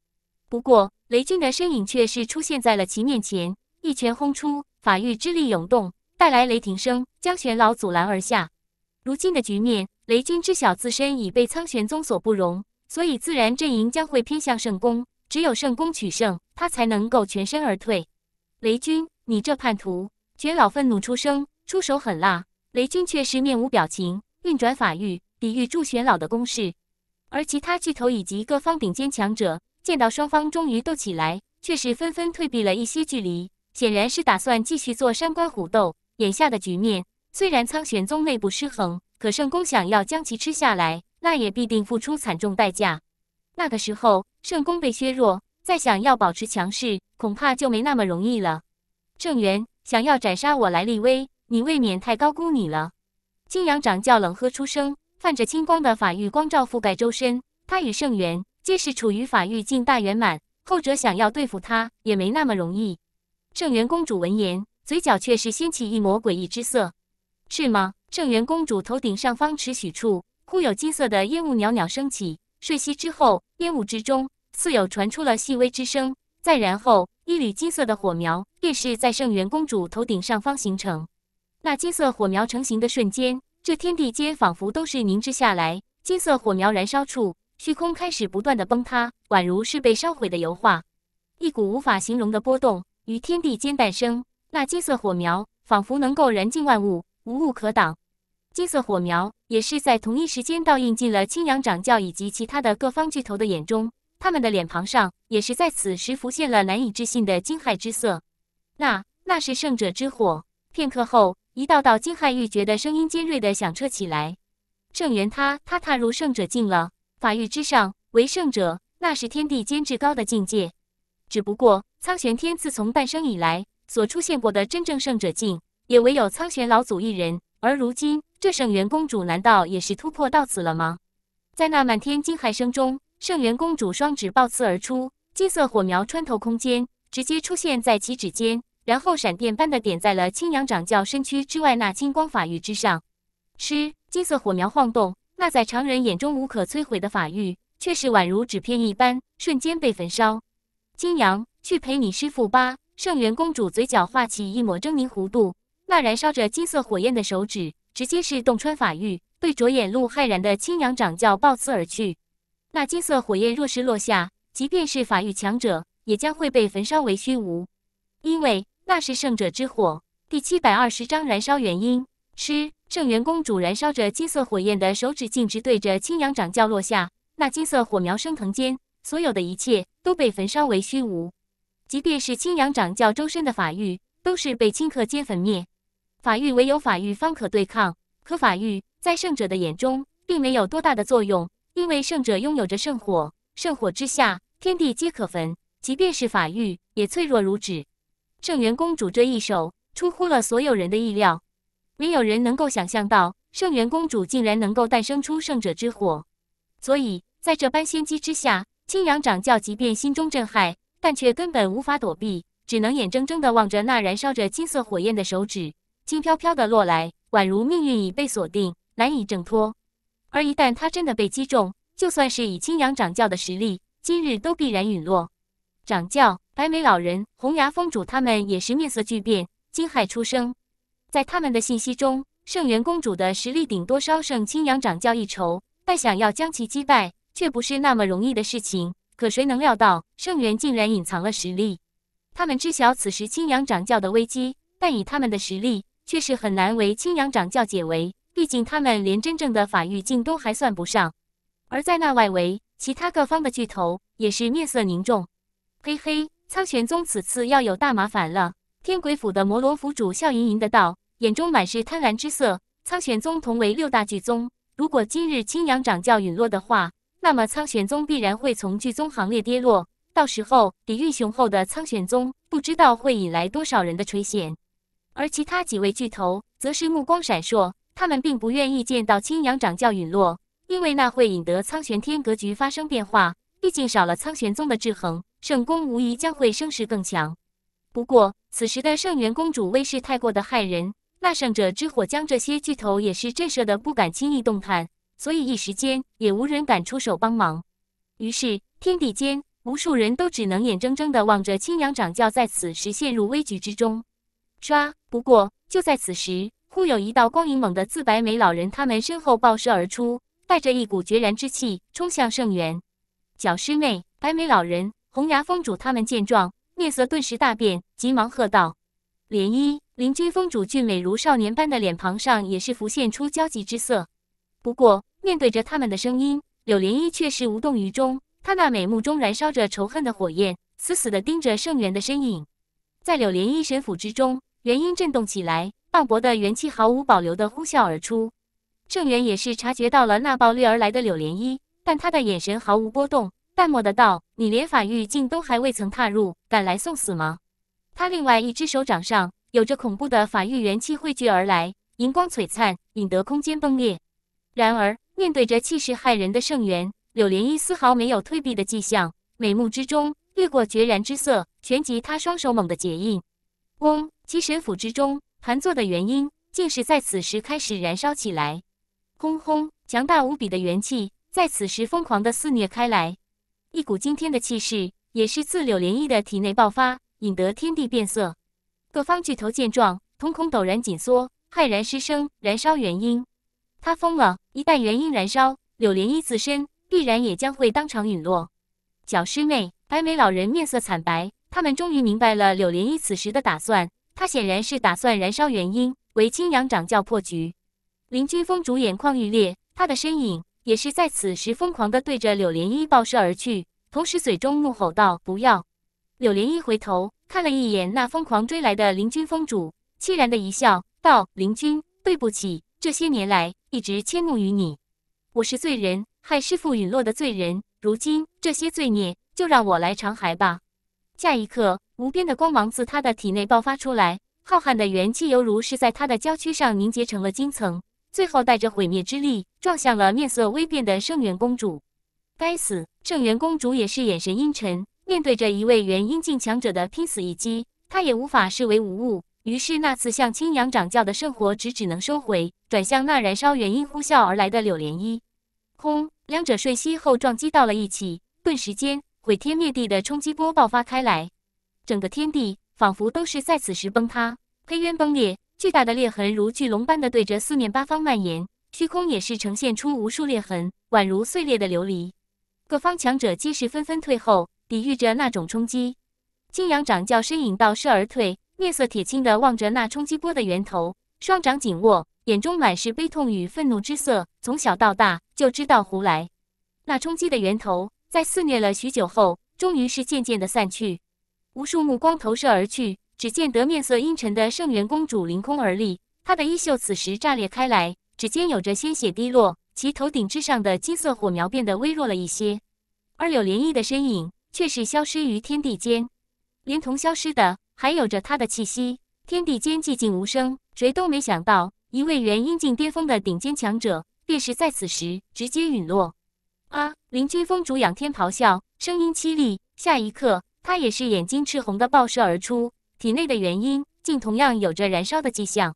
A: 不过雷军的身影却是出现在了其面前，一拳轰出，法域之力涌动，带来雷霆声，将玄老阻拦而下。如今的局面，雷军知晓自身已被苍玄宗所不容，所以自然阵营将会偏向圣宫，只有圣宫取胜，他才能够全身而退。雷军，你这叛徒！玄老愤怒出声，出手狠辣。雷军却是面无表情。运转法域抵御祝玄老的攻势，而其他巨头以及各方顶尖强者见到双方终于斗起来，却是纷纷退避了一些距离，显然是打算继续做山观虎斗。眼下的局面，虽然苍玄宗内部失衡，可圣宫想要将其吃下来，那也必定付出惨重代价。那个时候，圣宫被削弱，再想要保持强势，恐怕就没那么容易了。郑源想要斩杀我来立威，你未免太高估你了。金阳掌教冷喝出声，泛着青光的法域光照覆盖周身。他与圣元皆是处于法域境大圆满，后者想要对付他也没那么容易。圣元公主闻言，嘴角却是掀起一抹诡异之色。是吗？圣元公主头顶上方尺许处，忽有金色的烟雾袅袅升起。瞬息之后，烟雾之中似有传出了细微之声。再然后，一缕金色的火苗便是在圣元公主头顶上方形成。那金色火苗成型的瞬间，这天地间仿佛都是凝滞下来。金色火苗燃烧处，虚空开始不断的崩塌，宛如是被烧毁的油画。一股无法形容的波动于天地间诞生。那金色火苗仿佛能够燃尽万物，无物可挡。金色火苗也是在同一时间倒映进了青阳掌教以及其他的各方巨头的眼中，他们的脸庞上也是在此时浮现了难以置信的惊骇之色。那，那是圣者之火。片刻后。一道道惊骇欲绝的声音尖锐地响彻起来。圣元，他他踏入圣者境了。法域之上为圣者，那是天地间至高的境界。只不过，苍玄天自从诞生以来，所出现过的真正圣者境，也唯有苍玄老祖一人。而如今，这圣元公主难道也是突破到此了吗？在那漫天惊骇声中，圣元公主双指爆刺而出，金色火苗穿透空间，直接出现在其指尖。然后闪电般的点在了青阳掌教身躯之外那青光法域之上，吃，金色火苗晃动，那在常人眼中无可摧毁的法域，却是宛如纸片一般，瞬间被焚烧。青阳，去陪你师父吧。圣元公主嘴角画起一抹狰狞弧度，那燃烧着金色火焰的手指，直接是洞穿法域，被着眼露骇然的青阳掌教暴刺而去。那金色火焰若是落下，即便是法域强者，也将会被焚烧为虚无，因为。那是圣者之火第七百二十章燃烧原因。吃圣元公主燃烧着金色火焰的手指，径直对着青阳掌教落下。那金色火苗升腾间，所有的一切都被焚烧为虚无。即便是青阳掌教周身的法域，都是被顷刻间焚灭。法域唯有法域方可对抗，可法域在圣者的眼中，并没有多大的作用，因为圣者拥有着圣火，圣火之下，天地皆可焚，即便是法域，也脆弱如纸。圣元公主这一手出乎了所有人的意料，没有人能够想象到圣元公主竟然能够诞生出圣者之火。所以，在这般先机之下，青阳掌教即便心中震撼，但却根本无法躲避，只能眼睁睁的望着那燃烧着金色火焰的手指轻飘飘的落来，宛如命运已被锁定，难以挣脱。而一旦他真的被击中，就算是以青阳掌教的实力，今日都必然陨落。掌教白眉老人、红牙峰主，他们也是面色巨变，惊骇出声。在他们的信息中，圣元公主的实力顶多稍胜青阳掌教一筹，但想要将其击败，却不是那么容易的事情。可谁能料到，圣元竟然隐藏了实力？他们知晓此时青阳掌教的危机，但以他们的实力，却是很难为青阳掌教解围。毕竟他们连真正的法域境都还算不上。而在那外围，其他各方的巨头也是面色凝重。嘿嘿，苍玄宗此次要有大麻烦了。天鬼府的摩罗府主笑盈盈的道，眼中满是贪婪之色。苍玄宗同为六大巨宗，如果今日青阳掌教陨落的话，那么苍玄宗必然会从巨宗行列跌落。到时候，底蕴雄厚的苍玄宗，不知道会引来多少人的垂涎。而其他几位巨头则是目光闪烁，他们并不愿意见到青阳掌教陨落，因为那会引得苍玄天格局发生变化。毕竟少了苍玄宗的制衡。圣宫无疑将会声势更强，不过此时的圣元公主威势太过的骇人，那圣者之火将这些巨头也是震慑的不敢轻易动弹，所以一时间也无人敢出手帮忙。于是天地间无数人都只能眼睁睁的望着青阳掌教在此时陷入危局之中。唰！不过就在此时，忽有一道光影猛地自白眉老人他们身后爆射而出，带着一股决然之气冲向圣元。小师妹，白眉老人。红崖峰主他们见状，面色顿时大变，急忙喝道：“莲漪！”邻君峰主。”俊美如少年般的脸庞上也是浮现出焦急之色。不过，面对着他们的声音，柳莲漪却是无动于衷。她那美目中燃烧着仇恨的火焰，死死的盯着圣元的身影。在柳莲漪神府之中，元音震动起来，磅礴的元气毫无保留的呼啸而出。圣元也是察觉到了那暴掠而来的柳莲漪，但他的眼神毫无波动。淡漠的道：“你连法域境都还未曾踏入，敢来送死吗？”他另外一只手掌上有着恐怖的法域元气汇聚而来，银光璀璨，引得空间崩裂。然而，面对着气势骇人的圣元，柳莲依丝毫没有退避的迹象，美目之中掠过决然之色，旋即他双手猛地结印。嗡，其神府之中盘坐的元婴，竟是在此时开始燃烧起来。轰轰，强大无比的元气在此时疯狂的肆虐开来。一股惊天的气势也是自柳莲衣的体内爆发，引得天地变色。各方巨头见状，瞳孔陡然紧缩，骇然失声，燃烧元婴。他疯了！一旦元婴燃烧，柳莲衣自身必然也将会当场陨落。小师妹，白眉老人面色惨白，他们终于明白了柳莲衣此时的打算。他显然是打算燃烧元婴，为青阳掌教破局。林君峰主眼眶欲裂，他的身影。也是在此时疯狂地对着柳莲一爆射而去，同时嘴中怒吼道：“不要！”柳莲一回头看了一眼那疯狂追来的林君峰主，凄然的一笑道：“林君，对不起，这些年来一直迁怒于你，我是罪人，害师父陨落的罪人，如今这些罪孽就让我来偿还吧。”下一刻，无边的光芒自他的体内爆发出来，浩瀚的元气犹如是在他的娇躯上凝结成了金层。最后，带着毁灭之力撞向了面色微变的圣元公主。该死！圣元公主也是眼神阴沉，面对着一位元婴境强者的拼死一击，她也无法视为无物。于是，那次向青阳掌教的圣火只只能收回，转向那燃烧元婴呼啸而来的柳莲衣。轰！两者瞬息后撞击到了一起，顿时间毁天灭地的冲击波爆发开来，整个天地仿佛都是在此时崩塌，黑渊崩裂。巨大的裂痕如巨龙般的对着四面八方蔓延，虚空也是呈现出无数裂痕，宛如碎裂的琉璃。各方强者皆是纷纷退后，抵御着那种冲击。青阳掌教身影倒射而退，面色铁青的望着那冲击波的源头，双掌紧握，眼中满是悲痛与愤怒之色。从小到大就知道胡来。那冲击的源头在肆虐了许久后，终于是渐渐的散去，无数目光投射而去。只见得面色阴沉的圣元公主凌空而立，她的衣袖此时炸裂开来，指尖有着鲜血滴落，其头顶之上的金色火苗变得微弱了一些，而柳莲漪的身影却是消失于天地间，连同消失的还有着她的气息，天地间寂静无声，谁都没想到一位元婴境巅峰的顶尖强者，便是在此时直接陨落。啊！林君峰主仰天咆哮，声音凄厉，下一刻他也是眼睛赤红的爆射而出。体内的原因竟同样有着燃烧的迹象。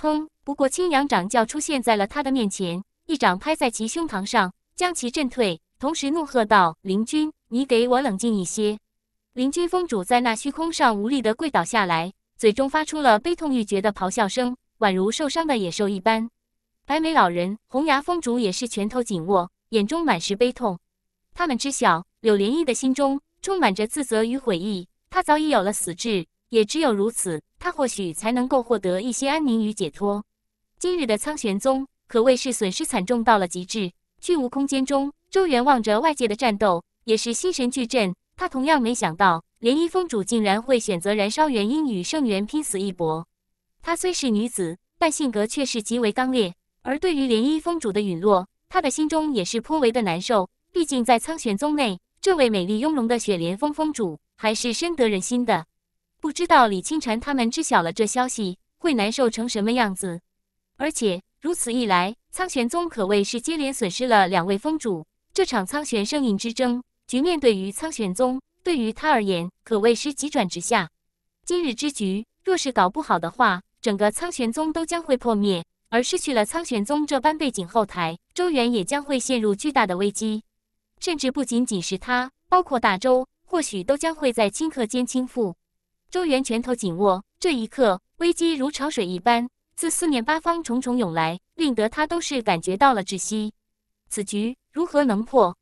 A: 砰！不过青阳掌教出现在了他的面前，一掌拍在其胸膛上，将其震退，同时怒喝道：“林君，你给我冷静一些！”林君峰主在那虚空上无力的跪倒下来，嘴中发出了悲痛欲绝的咆哮声，宛如受伤的野兽一般。白眉老人红牙峰主也是拳头紧握，眼中满是悲痛。他们知晓柳莲意的心中充满着自责与悔意，他早已有了死志。也只有如此，他或许才能够获得一些安宁与解脱。今日的苍玄宗可谓是损失惨重到了极致。巨无空间中，周元望着外界的战斗，也是心神俱震。他同样没想到，涟漪峰主竟然会选择燃烧元婴与圣元拼死一搏。她虽是女子，但性格却是极为刚烈。而对于涟漪峰主的陨落，他的心中也是颇为的难受。毕竟在苍玄宗内，这位美丽雍容的雪莲峰峰主还是深得人心的。不知道李清禅他们知晓了这消息会难受成什么样子，而且如此一来，苍玄宗可谓是接连损失了两位峰主。这场苍玄圣印之争局面对于苍玄宗，对于他而言可谓是急转直下。今日之局，若是搞不好的话，整个苍玄宗都将会破灭，而失去了苍玄宗这般背景后台，周元也将会陷入巨大的危机，甚至不仅仅是他，包括大周，或许都将会在顷刻间倾覆。周元拳头紧握，这一刻危机如潮水一般自四面八方重重涌来，令得他都是感觉到了窒息。此局如何能破？